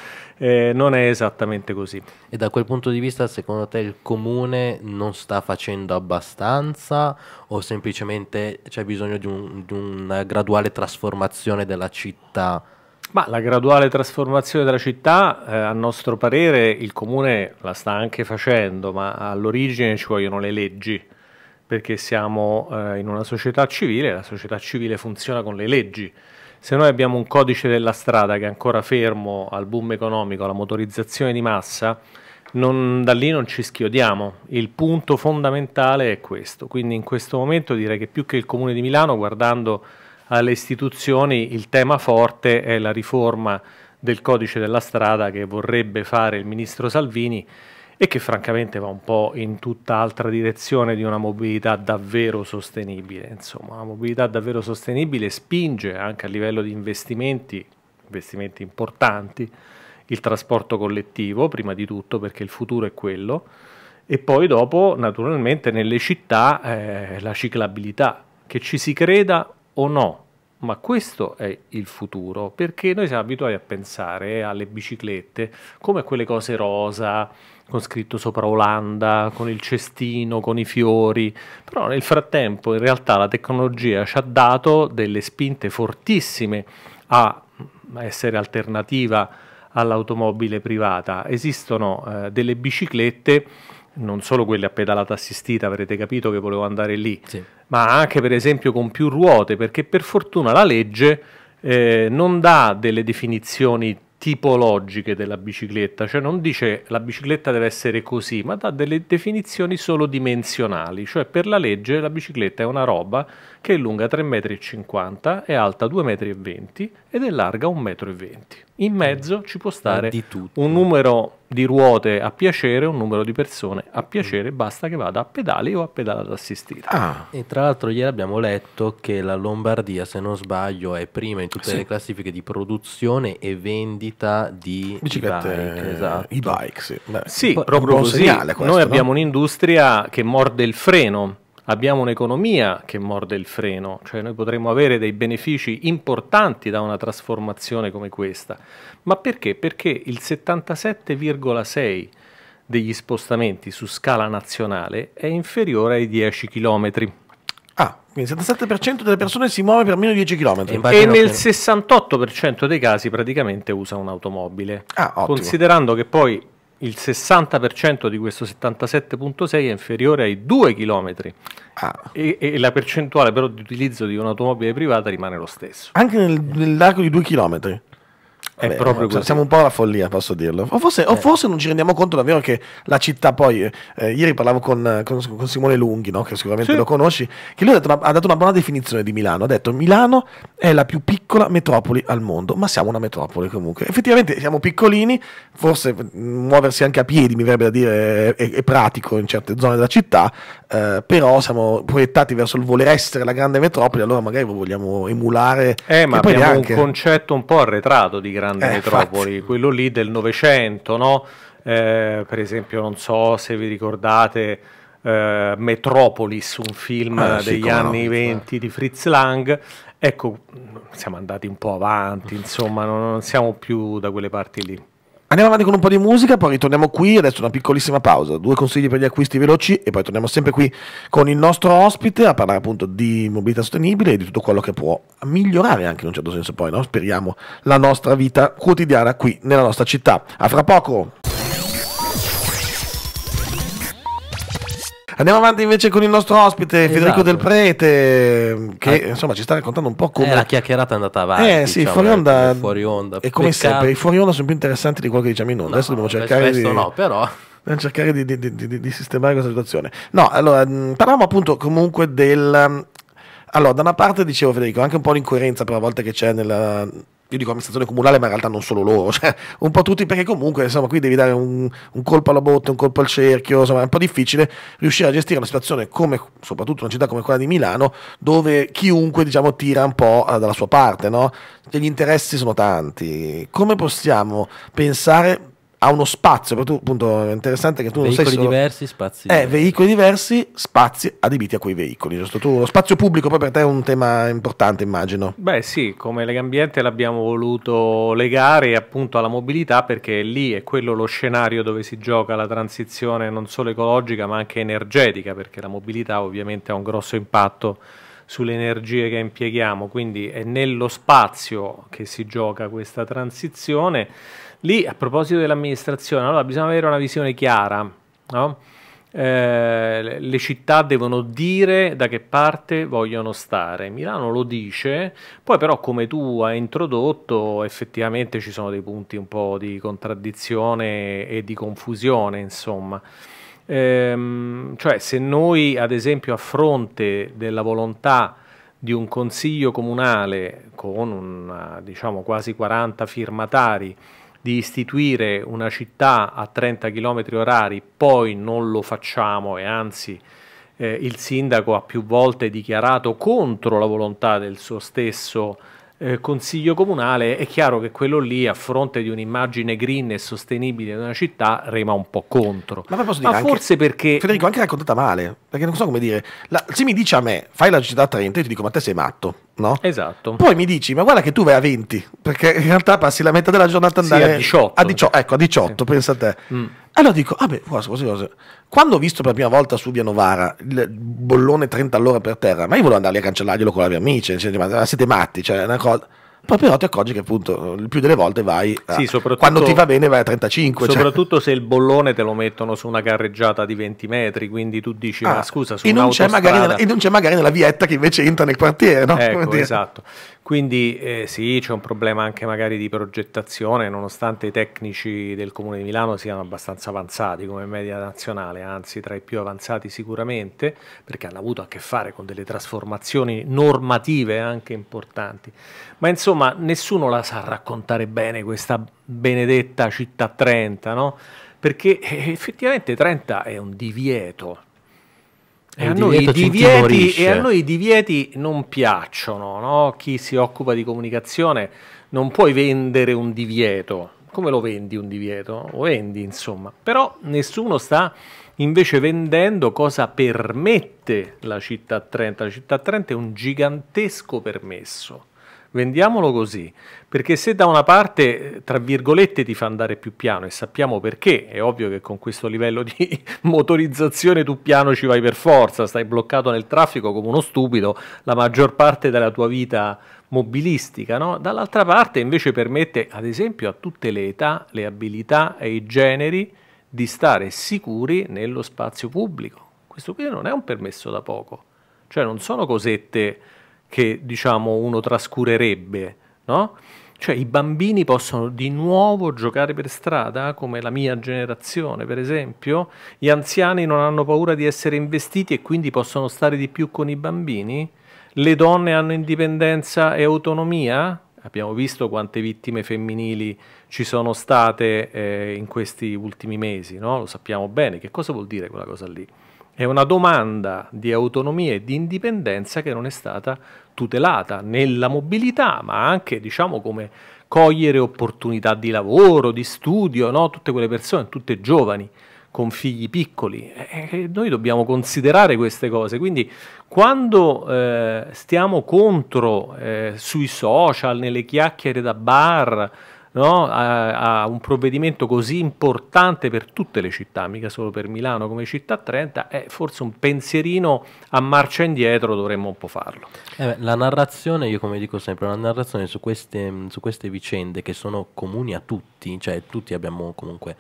Eh, non è esattamente così. E da quel punto di vista, secondo te il comune non sta facendo abbastanza o semplicemente c'è bisogno di, un, di una graduale trasformazione della città? Ma la graduale trasformazione della città, eh, a nostro parere, il comune la sta anche facendo, ma all'origine ci vogliono le leggi perché siamo eh, in una società civile, e la società civile funziona con le leggi. Se noi abbiamo un codice della strada che è ancora fermo al boom economico, alla motorizzazione di massa, non, da lì non ci schiodiamo. Il punto fondamentale è questo. Quindi in questo momento direi che più che il Comune di Milano, guardando alle istituzioni, il tema forte è la riforma del codice della strada che vorrebbe fare il ministro Salvini e che francamente va un po' in tutt'altra direzione di una mobilità davvero sostenibile. Insomma, una mobilità davvero sostenibile spinge anche a livello di investimenti, investimenti importanti, il trasporto collettivo, prima di tutto perché il futuro è quello, e poi dopo naturalmente nelle città eh, la ciclabilità, che ci si creda o no ma questo è il futuro, perché noi siamo abituati a pensare alle biciclette come a quelle cose rosa, con scritto sopra Olanda, con il cestino, con i fiori, però nel frattempo in realtà la tecnologia ci ha dato delle spinte fortissime a essere alternativa all'automobile privata. Esistono eh, delle biciclette non solo quelli a pedalata assistita, avrete capito che volevo andare lì, sì. ma anche per esempio con più ruote, perché per fortuna la legge eh, non dà delle definizioni tipologiche della bicicletta, cioè non dice la bicicletta deve essere così, ma dà delle definizioni solo dimensionali, cioè per la legge la bicicletta è una roba che è lunga 3,50 m, è alta 2,20 m ed è larga 1,20 m. In mezzo ci può stare un numero di ruote a piacere, un numero di persone a piacere, basta che vada a pedali o a pedala assistita. Ah. E tra l'altro ieri abbiamo letto che la Lombardia, se non sbaglio, è prima in tutte sì. le classifiche di produzione e vendita di biciclette, e-bike. Esatto. E-bike, sì. Beh, sì, proprio così. questo, Noi no? abbiamo un'industria che morde il freno abbiamo un'economia che morde il freno, cioè noi potremmo avere dei benefici importanti da una trasformazione come questa. Ma perché? Perché il 77,6 degli spostamenti su scala nazionale è inferiore ai 10 km. Ah, quindi il 77% delle persone si muove per meno di 10 km. E, e nel 68% dei casi praticamente usa un'automobile. Ah, Considerando che poi il 60% di questo 77.6 è inferiore ai 2 km ah. e, e, la percentuale però di utilizzo di un'automobile privata rimane lo stesso. Anche nel, nell'arco di 2 km? Vabbè, è proprio cioè, così. Siamo un po' alla follia, posso dirlo. O forse, eh. o forse, non ci rendiamo conto davvero che la città poi... Eh, eh, ieri parlavo con, con, con Simone Lunghi, no? che sicuramente sì. lo conosci, che lui ha, detto, ha dato una buona definizione di Milano. Ha detto Milano è la più piccola metropoli al mondo, ma siamo una metropoli comunque. Effettivamente siamo piccolini, forse muoversi anche a piedi, mi verrebbe da dire, è, è pratico in certe zone della città, eh, però siamo proiettati verso il voler essere la grande metropoli, allora magari vogliamo emulare... Eh, ma abbiamo anche... un concetto un po' arretrato di grande grande eh, metropoli, infatti. quello lì del Novecento, no? eh, per esempio, non so se vi ricordate eh, Metropolis, un film ah, degli sì, anni no, 20 eh. di Fritz Lang. Ecco, siamo andati un po' avanti, insomma, non, non siamo più da quelle parti lì. Andiamo avanti con un po' di musica, poi ritorniamo qui, adesso una piccolissima pausa, due consigli per gli acquisti veloci e poi torniamo sempre qui con il nostro ospite a parlare appunto di mobilità sostenibile e di tutto quello che può migliorare anche in un certo senso poi, no? speriamo, la nostra vita quotidiana qui nella nostra città. A fra poco! Andiamo avanti invece con il nostro ospite esatto. Federico Del Prete, che ah. insomma ci sta raccontando un po' come. Eh, la chiacchierata è andata avanti. Eh sì, diciamo, fuori, eh, onda, fuori onda. E come peccato. sempre, i fuori onda sono più interessanti di quello che diciamo in onda. No, Adesso dobbiamo cercare di. no, però cercare di, di, di, di, sistemare questa situazione. No, allora, mm, parliamo appunto comunque del... Mm, allora, da una parte dicevo Federico, anche un po' l'incoerenza per la volta che c'è nella, io dico amministrazione comunale, ma in realtà non solo loro, cioè un po' tutti, perché comunque insomma qui devi dare un, un colpo alla botte, un colpo al cerchio, insomma è un po' difficile riuscire a gestire una situazione come, soprattutto una città come quella di Milano, dove chiunque diciamo tira un po' dalla sua parte, no? gli interessi sono tanti, come possiamo pensare ha uno spazio, tu, appunto è interessante che tu veicoli non sei solo... diversi, spazi eh, veicoli diversi, spazi adibiti a quei veicoli, giusto? Tu, lo spazio pubblico poi per te è un tema importante, immagino. Beh sì, come Legambiente l'abbiamo voluto legare appunto alla mobilità perché lì è quello lo scenario dove si gioca la transizione non solo ecologica ma anche energetica, perché la mobilità ovviamente ha un grosso impatto sulle energie che impieghiamo, quindi è nello spazio che si gioca questa transizione Lì, a proposito dell'amministrazione, allora bisogna avere una visione chiara, no? eh, le città devono dire da che parte vogliono stare. Milano lo dice, poi però come tu hai introdotto effettivamente ci sono dei punti un po' di contraddizione e di confusione, insomma. Ehm, cioè se noi ad esempio a fronte della volontà di un consiglio comunale con una, diciamo quasi 40 firmatari di istituire una città a 30 km orari, poi non lo facciamo e anzi eh, il sindaco ha più volte dichiarato contro la volontà del suo stesso eh, consiglio comunale, è chiaro che quello lì, a fronte di un'immagine green e sostenibile di una città, rema un po' contro. Ma, ma anche, forse perché... Federico, anche raccontata male, perché non so come dire. La, se mi dici a me, fai la città a Trento, io ti dico, ma te sei matto, no? Esatto. Poi mi dici, ma guarda che tu vai a 20, perché in realtà passi la metà della giornata andare... Sì, a 18. A 18, ecco, a 18, sì. pensa a te. Mm. Allora dico, vabbè, cosa, cosa, cosa. Quando ho visto per la prima volta su Via Novara il bollone 30 all'ora per terra, ma io volevo andare a cancellarglielo con la mia amica, cioè, ma siete matti, cioè una cosa... Poi però ti accorgi che appunto il più delle volte vai a, sì, quando ti va bene vai a 35. Cioè. Soprattutto cioè. se il bollone te lo mettono su una carreggiata di 20 metri, quindi tu dici ah, ma scusa, su e non, c'è magari nella, e non c'è magari nella vietta che invece entra nel quartiere, no? Ecco, esatto. Quindi eh, sì, c'è un problema anche magari di progettazione, nonostante i tecnici del Comune di Milano siano abbastanza avanzati come media nazionale, anzi tra i più avanzati sicuramente, perché hanno avuto a che fare con delle trasformazioni normative anche importanti. Ma insomma, nessuno la sa raccontare bene questa benedetta città 30, no? Perché eh, effettivamente 30 è un divieto, e a, noi i divieti, e a noi i divieti non piacciono, no? chi si occupa di comunicazione non puoi vendere un divieto, come lo vendi un divieto? Lo vendi insomma, però nessuno sta invece vendendo cosa permette la città 30. La città 30 è un gigantesco permesso vendiamolo così, perché se da una parte, tra virgolette, ti fa andare più piano e sappiamo perché, è ovvio che con questo livello di motorizzazione tu piano ci vai per forza, stai bloccato nel traffico come uno stupido la maggior parte della tua vita mobilistica, no? dall'altra parte invece permette ad esempio a tutte le età, le abilità e i generi di stare sicuri nello spazio pubblico. Questo qui non è un permesso da poco, cioè non sono cosette che diciamo uno trascurerebbe, no? Cioè i bambini possono di nuovo giocare per strada, come la mia generazione per esempio, gli anziani non hanno paura di essere investiti e quindi possono stare di più con i bambini, le donne hanno indipendenza e autonomia, abbiamo visto quante vittime femminili ci sono state eh, in questi ultimi mesi, no? lo sappiamo bene, che cosa vuol dire quella cosa lì? è una domanda di autonomia e di indipendenza che non è stata tutelata nella mobilità, ma anche diciamo come cogliere opportunità di lavoro, di studio, no? tutte quelle persone, tutte giovani con figli piccoli. E noi dobbiamo considerare queste cose. Quindi quando eh, stiamo contro eh, sui social, nelle chiacchiere da bar, no? a, a, un provvedimento così importante per tutte le città, mica solo per Milano come città 30, eh, forse un pensierino a marcia indietro dovremmo un po' farlo. Eh beh, la narrazione, io come dico sempre, la narrazione su queste, su queste vicende che sono comuni a tutti, cioè tutti abbiamo comunque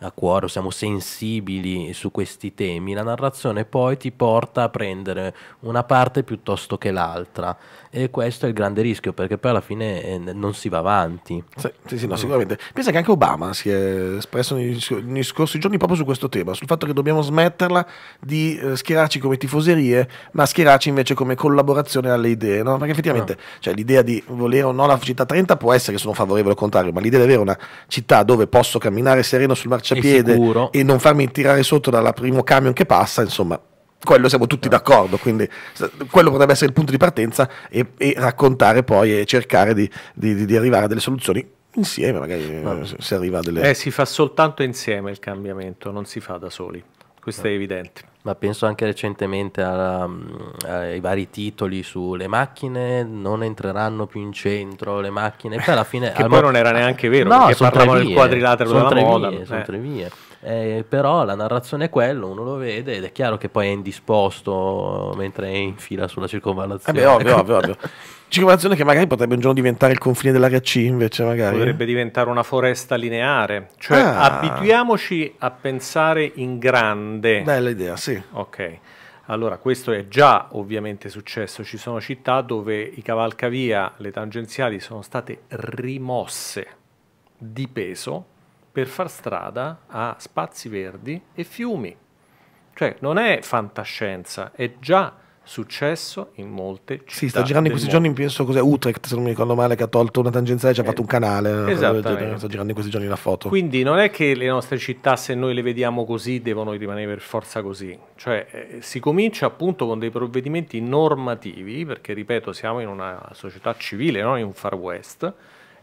a cuore, siamo sensibili su questi temi, la narrazione poi ti porta a prendere una parte piuttosto che l'altra. E questo è il grande rischio, perché poi alla fine eh, non si va avanti. Sì, sì, sì no, sicuramente. Pensa che anche Obama si è espresso negli, negli, scorsi giorni proprio su questo tema, sul fatto che dobbiamo smetterla di eh, schierarci come tifoserie, ma schierarci invece come collaborazione alle idee, no? Perché effettivamente no. Ah. Cioè, l'idea di volere o no la città 30 può essere che sono favorevole o contrario, ma l'idea di avere una città dove posso camminare sereno sul marciapiede e non farmi tirare sotto dal primo camion che passa, insomma, quello siamo tutti eh. d'accordo, quindi quello potrebbe essere il punto di partenza e, e raccontare poi e cercare di, di, di, arrivare a delle soluzioni insieme, magari no. Eh, si arriva a delle... Eh, si fa soltanto insieme il cambiamento, non si fa da soli, questo no. è eh. evidente. Ma penso anche recentemente alla, mm, ai vari titoli sulle macchine non entreranno più in centro, le macchine... Poi alla fine... che al poi non era neanche vero, no, perché parlavano del quadrilatero della moda. Vie, eh. sono tre vie eh, però la narrazione è quella, uno lo vede ed è chiaro che poi è indisposto mentre è in fila sulla circonvallazione. Eh beh, ovvio, ovvio, ovvio. Circonvallazione che magari potrebbe un giorno diventare il confine dell'area C invece magari. Eh? Potrebbe diventare una foresta lineare, cioè ah. abituiamoci a pensare in grande. Bella idea, sì. Ok. Allora, questo è già ovviamente successo, ci sono città dove i cavalcavia, le tangenziali sono state rimosse di peso per far strada a spazi verdi e fiumi. Cioè non è fantascienza, è già successo in molte città. Sì, sta girando in questi mondo. giorni, penso cos'è Utrecht, se non mi ricordo male, che ha tolto una tangenziale e ci ha eh, fatto un eh, canale. Esattamente. Sta girando in questi giorni una foto. Quindi non è che le nostre città, se noi le vediamo così, devono rimanere per forza così. Cioè eh, si comincia appunto con dei provvedimenti normativi, perché ripeto, siamo in una società civile, non in un far west,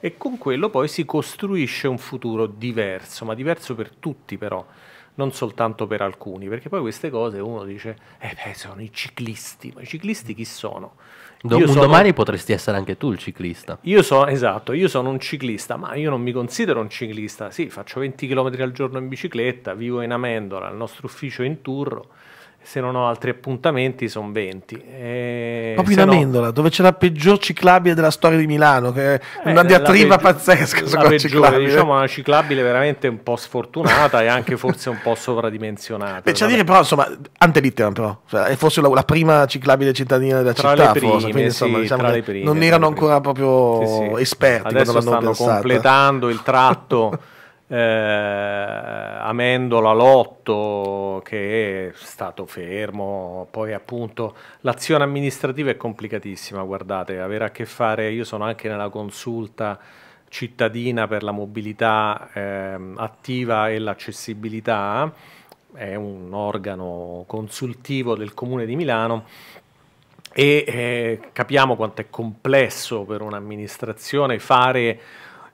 e con quello poi si costruisce un futuro diverso, ma diverso per tutti però, non soltanto per alcuni, perché poi queste cose uno dice, eh beh, sono i ciclisti, ma i ciclisti chi sono? Do, un sono, domani potresti essere anche tu il ciclista. Io sono, esatto, io sono un ciclista, ma io non mi considero un ciclista, sì, faccio 20 km al giorno in bicicletta, vivo in Amendola, il nostro ufficio è in Turro, se non ho altri appuntamenti sono 20. E Proprio in Amendola, dove c'è la peggior ciclabile della storia di Milano, che è eh, una diatriba peggi- pazzesca sulla peggiore, ciclabile. Diciamo una ciclabile veramente un po' sfortunata e anche forse un po' sovradimensionata. Beh, c'è da dire però, insomma, antelitteram però, cioè, è forse la, la, prima ciclabile cittadina della tra città, prime, forse, quindi sì, insomma, diciamo prime, non erano ancora proprio sì, sì. esperti Adesso quando stanno pensata. completando il tratto eh, Amendola Lotto che è stato fermo, poi appunto l'azione amministrativa è complicatissima, guardate, avere a che fare, io sono anche nella consulta cittadina per la mobilità eh, attiva e l'accessibilità, è un organo consultivo del Comune di Milano e eh, capiamo quanto è complesso per un'amministrazione fare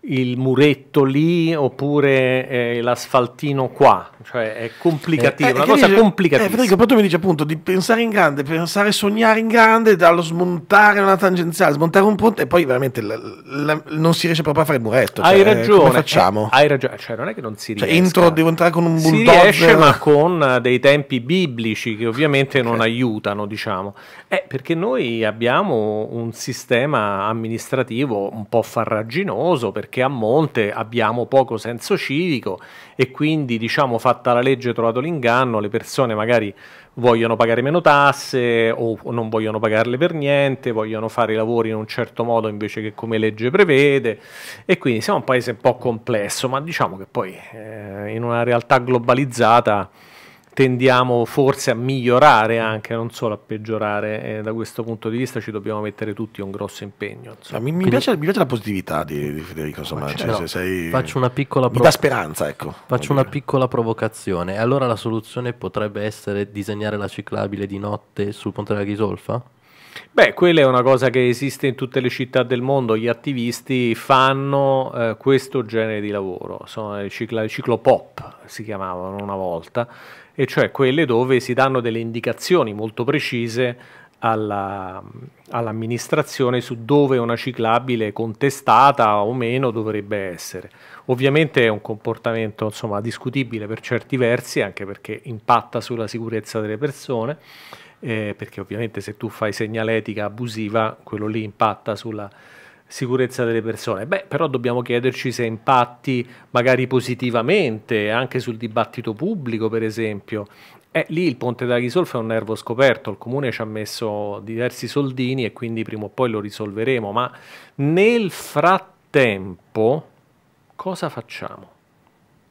il muretto lì oppure eh, l'asfaltino qua, cioè è complicativo, eh, eh una cosa dice, complicatissima. Eh, Federico Prato mi dice appunto di pensare in grande, pensare sognare in grande, dallo smontare una tangenziale, smontare un ponte e poi veramente la, la, non si riesce proprio a fare il muretto. Cioè, hai ragione. Come eh, facciamo? Eh, hai ragione, cioè non è che non si riesce. Cioè, entro, devo entrare con un bulldozer. Si riesce ma con eh, dei tempi biblici che ovviamente non okay. aiutano, diciamo. Eh, perché noi abbiamo un sistema amministrativo un po' farraginoso, perché perché a monte abbiamo poco senso civico e quindi diciamo fatta la legge trovato l'inganno, le persone magari vogliono pagare meno tasse o non vogliono pagarle per niente, vogliono fare i lavori in un certo modo invece che come legge prevede e quindi siamo un paese un po' complesso, ma diciamo che poi eh, in una realtà globalizzata tendiamo forse a migliorare anche, non solo a peggiorare. Eh, da questo punto di vista ci dobbiamo mettere tutti un grosso impegno. No, mi, mi, piace, mi, piace, la positività di, di Federico. Insomma, cioè, no, certo. sei, faccio una piccola provo- speranza, ecco, Faccio una dire. piccola provocazione. Allora la soluzione potrebbe essere disegnare la ciclabile di notte sul ponte della Ghisolfa? Beh, quella è una cosa che esiste in tutte le città del mondo, gli attivisti fanno eh, questo genere di lavoro, sono il ciclo, ciclopop si chiamavano una volta, e cioè quelle dove si danno delle indicazioni molto precise alla, all'amministrazione su dove una ciclabile contestata o meno dovrebbe essere. Ovviamente è un comportamento insomma, discutibile per certi versi, anche perché impatta sulla sicurezza delle persone eh, perché ovviamente se tu fai segnaletica abusiva, quello lì impatta sulla sicurezza delle persone. Beh, però dobbiamo chiederci se impatti magari positivamente anche sul dibattito pubblico, per esempio. Eh, lì il ponte da Ghisolfa è un nervo scoperto, il comune ci ha messo diversi soldini e quindi prima o poi lo risolveremo, ma nel frattempo cosa facciamo?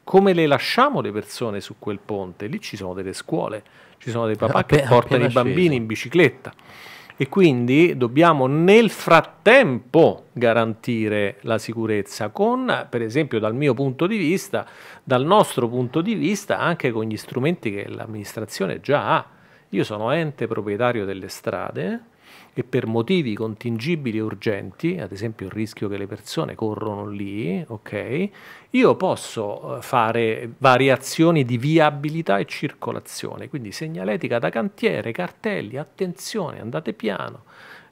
Come le lasciamo le persone su quel ponte? Lì ci sono delle scuole, ci sono dei papà eh, che portano i bambini sceso. in bicicletta e quindi dobbiamo nel frattempo garantire la sicurezza con, per esempio, dal mio punto di vista, dal nostro punto di vista, anche con gli strumenti che l'amministrazione già ha. Io sono ente proprietario delle strade, e per motivi contingibili e urgenti, ad esempio il rischio che le persone corrono lì, okay, io posso eh, fare variazioni di viabilità e circolazione, quindi segnaletica da cantiere, cartelli, attenzione, andate piano.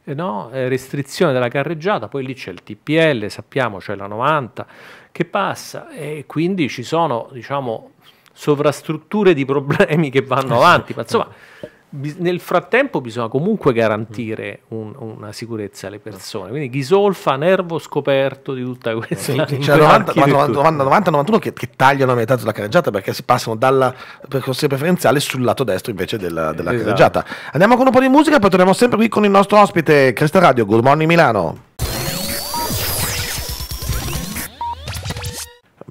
Eh, no? Eh, restrizione della carreggiata, poi lì c'è il TPL, sappiamo c'è la 90 che passa e quindi ci sono diciamo, sovrastrutture di problemi che vanno avanti, ma insomma nel frattempo bisogna comunque garantire mm. un, una sicurezza alle persone. Quindi Ghisolfa, nervo scoperto di tutta questa eh, cioè 90-91 che, che, tagliano a metà della carreggiata perché si passano dalla corsia preferenziale sul lato destro invece della, della esatto. carreggiata. Andiamo con un po' di musica, poi torniamo sempre qui con il nostro ospite Cresta Radio. Good morning Milano.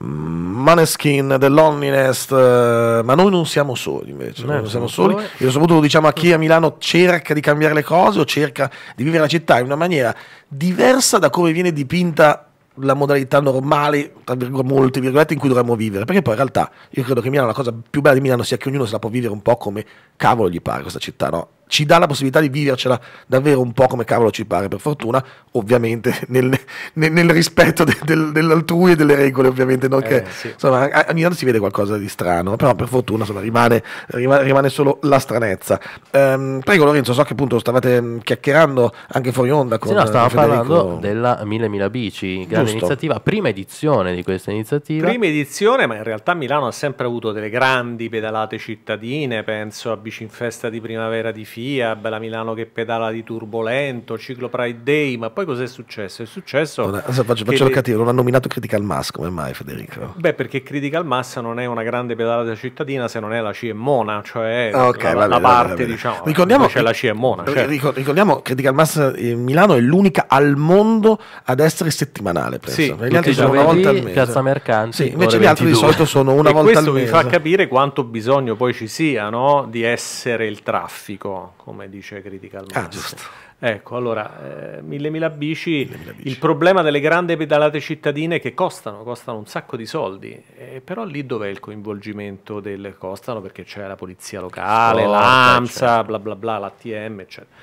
Maneskin, The Loneliness, eh, ma noi non siamo soli invece, eh, noi non siamo soli. soli. E soprattutto lo diciamo a chi a Milano cerca di cambiare le cose o cerca di vivere la città in una maniera diversa da come viene dipinta la modalità normale, tra virgolette, molte virgolette, in cui dovremmo vivere. Perché poi in realtà io credo che Milano, la cosa più bella di Milano sia che ognuno se la può vivere un po' come cavolo gli pare questa città, no? ci dà la possibilità di vivercela davvero un po' come cavolo ci pare, per fortuna, ovviamente nel, nel, nel rispetto de, del, dell'altrui e delle regole, ovviamente, non eh, che, sì. insomma, ogni tanto si vede qualcosa di strano, però per fortuna insomma, rimane, rimane, solo la stranezza. Ehm, prego Lorenzo, so che appunto stavate chiacchierando anche fuori onda con... Sì, no, stavo parlando della 1000 Mila Bici, grande Giusto. iniziativa, prima edizione di questa iniziativa. Prima edizione, ma in realtà Milano ha sempre avuto delle grandi pedalate cittadine, penso a Bici in Festa di Primavera di Fiat, Fiab, la Milano che pedala di turbolento, ciclo Pride Day, ma poi cos'è successo? È successo... Non è, faccio, faccio che, cattivo, non ha nominato Critical Mass, come mai Federico? Beh, perché Critical Mass non è una grande pedalata cittadina se non è la CMona, cioè ah, okay, la, bene, la, parte, va bene, diciamo, ricordiamo, c'è la CMona. Cioè. Ricordiamo Critical Mass eh, Milano è l'unica al mondo ad essere settimanale, penso. Sì, gli altri sono una volta al mese. Piazza Mercanti. Sì, invece gli altri 22. di solito sono una e volta al mese. questo vi fa capire quanto bisogno poi ci sia no? di essere il traffico come dice Critical ah, Mass. Ah, giusto. Ecco, allora, eh, 1000.000 bici, bici, il problema delle grandi pedalate cittadine che costano, costano un sacco di soldi, eh, però lì dov'è il coinvolgimento del costano perché c'è la polizia locale, oh, l'AMSA, certo. bla bla bla, l'ATM, eccetera.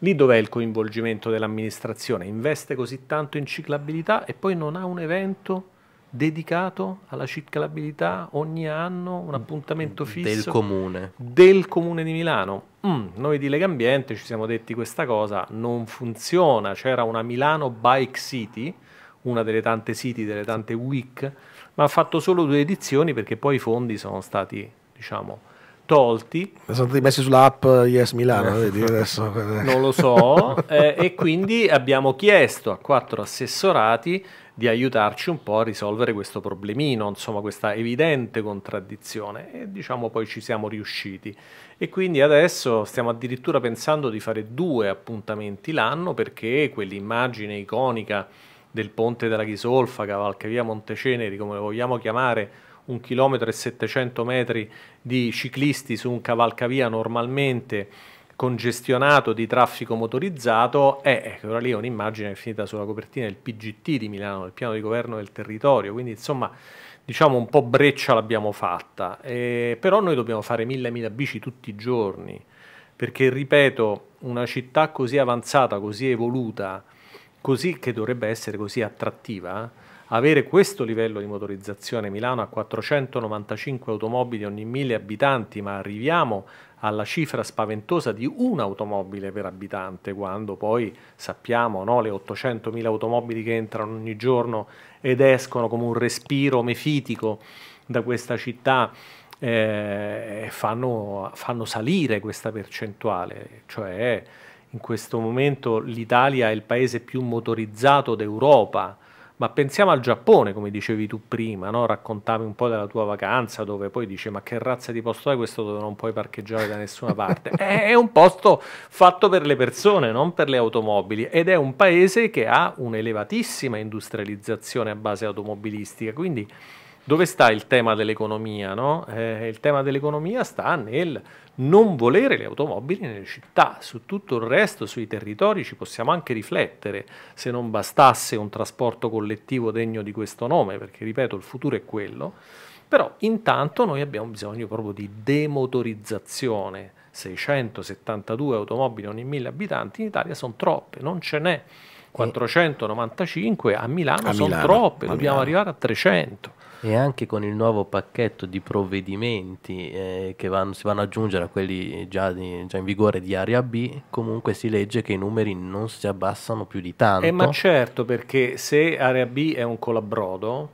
Lì dov'è il coinvolgimento dell'amministrazione? Investe così tanto in ciclabilità e poi non ha un evento dedicato alla ciclabilità ogni anno un mm, appuntamento fisso del comune, del comune di Milano. Mm, noi di Lega Ambiente ci siamo detti questa cosa non funziona, c'era una Milano Bike City, una delle tante city, delle tante week, ma ha fatto solo due edizioni perché poi i fondi sono stati, diciamo, tolti. Sono stati messi sull'app Yes Milano, eh. vedi adesso. Eh. non lo so, eh, e quindi abbiamo chiesto a quattro assessorati di aiutarci un po' a risolvere questo problemino, insomma questa evidente contraddizione e diciamo poi ci siamo riusciti. E quindi adesso stiamo addirittura pensando di fare due appuntamenti l'anno perché quell'immagine iconica del ponte della Ghisolfa, Cavalcavia Monteceneri, come lo vogliamo chiamare, un chilometro e 700 metri di ciclisti su un cavalcavia normalmente congestionato di traffico motorizzato è, ecco, ora lì ho un'immagine che è finita sulla copertina del PGT di Milano, del piano di governo del territorio, quindi insomma diciamo un po' breccia l'abbiamo fatta, eh, però noi dobbiamo fare mille mila bici tutti i giorni, perché ripeto, una città così avanzata, così evoluta, così che dovrebbe essere così attrattiva, avere questo livello di motorizzazione, Milano ha 495 automobili ogni 1000 abitanti, ma arriviamo alla cifra spaventosa di un'automobile per abitante, quando poi sappiamo no, le 800.000 automobili che entrano ogni giorno ed escono come un respiro mefitico da questa città eh, fanno, fanno salire questa percentuale, cioè in questo momento l'Italia è il paese più motorizzato d'Europa, ma pensiamo al Giappone, come dicevi tu prima, no? raccontavi un po' della tua vacanza dove poi dici ma che razza di posto è questo dove non puoi parcheggiare da nessuna parte? è un posto fatto per le persone, non per le automobili ed è un paese che ha un'elevatissima industrializzazione a base automobilistica, quindi dove sta il tema dell'economia? No? Eh, il tema dell'economia sta nel non volere le automobili nelle città, su tutto il resto, sui territori ci possiamo anche riflettere se non bastasse un trasporto collettivo degno di questo nome, perché ripeto il futuro è quello, però intanto noi abbiamo bisogno proprio di demotorizzazione, 672 automobili ogni 1000 abitanti in Italia sono troppe, non ce n'è. 495 a Milano, Milano sono troppe, dobbiamo Milano. arrivare a 300. E anche con il nuovo pacchetto di provvedimenti eh, che vanno, si vanno ad aggiungere a quelli già, di, già, in vigore di area B, comunque si legge che i numeri non si abbassano più di tanto. Eh, ma certo, perché se area B è un colabrodo,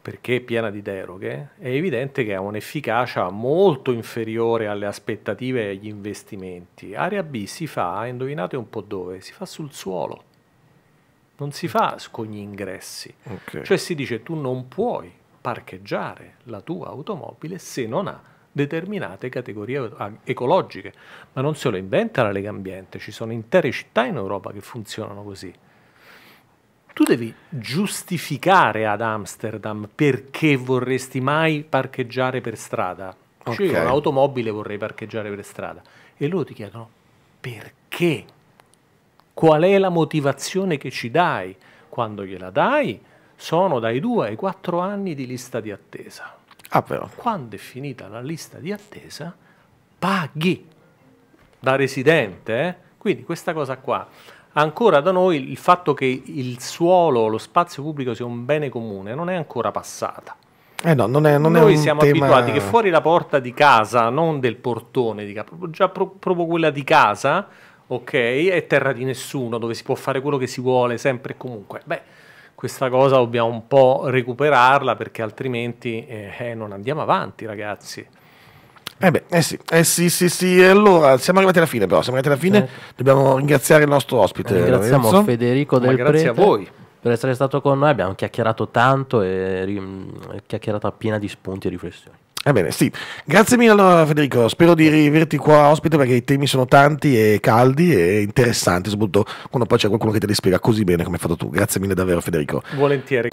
perché è piena di deroghe, è evidente che ha un'efficacia molto inferiore alle aspettative e agli investimenti. Area B si fa, indovinate un po' dove, si fa sul suolo non si fa con gli ingressi. Okay. Cioè si dice tu non puoi parcheggiare la tua automobile se non ha determinate categorie ecologiche. Ma non se lo inventa la Lega Ambiente, ci sono intere città in Europa che funzionano così. Tu devi giustificare ad Amsterdam perché vorresti mai parcheggiare per strada. Okay. Cioè, io un'automobile vorrei parcheggiare per strada. E loro ti chiedono perché Qual è la motivazione che ci dai? Quando gliela dai sono dai due ai quattro anni di lista di attesa. Ah, Quando è finita la lista di attesa, paghi da residente. Eh? Quindi questa cosa qua. Ancora da noi il fatto che il suolo, lo spazio pubblico sia un bene comune non è ancora passata. Eh no, non è, non Noi siamo tema... abituati che fuori la porta di casa, non del portone di casa, già pro- proprio quella di casa, ok? È terra di nessuno, dove si può fare quello che si vuole, sempre e comunque. Beh, questa cosa dobbiamo un po' recuperarla perché altrimenti eh, eh, non andiamo avanti, ragazzi. Eh beh, eh sì, eh sì, sì, sì, allora siamo arrivati alla fine però, siamo arrivati alla fine, eh. dobbiamo ringraziare il nostro ospite. Ringraziamo Lorenzo. Federico Del Ma Grazie Prete a voi. Per essere stato con noi abbiamo chiacchierato tanto e mm, chiacchierato piena di spunti e riflessioni. Va bene, sì. Grazie mille allora Federico, spero di riaverti qua ospite perché i temi sono tanti e caldi e interessanti, soprattutto quando poi c'è qualcuno che te li spiega così bene come hai fatto tu. Grazie mille davvero Federico. Volentieri.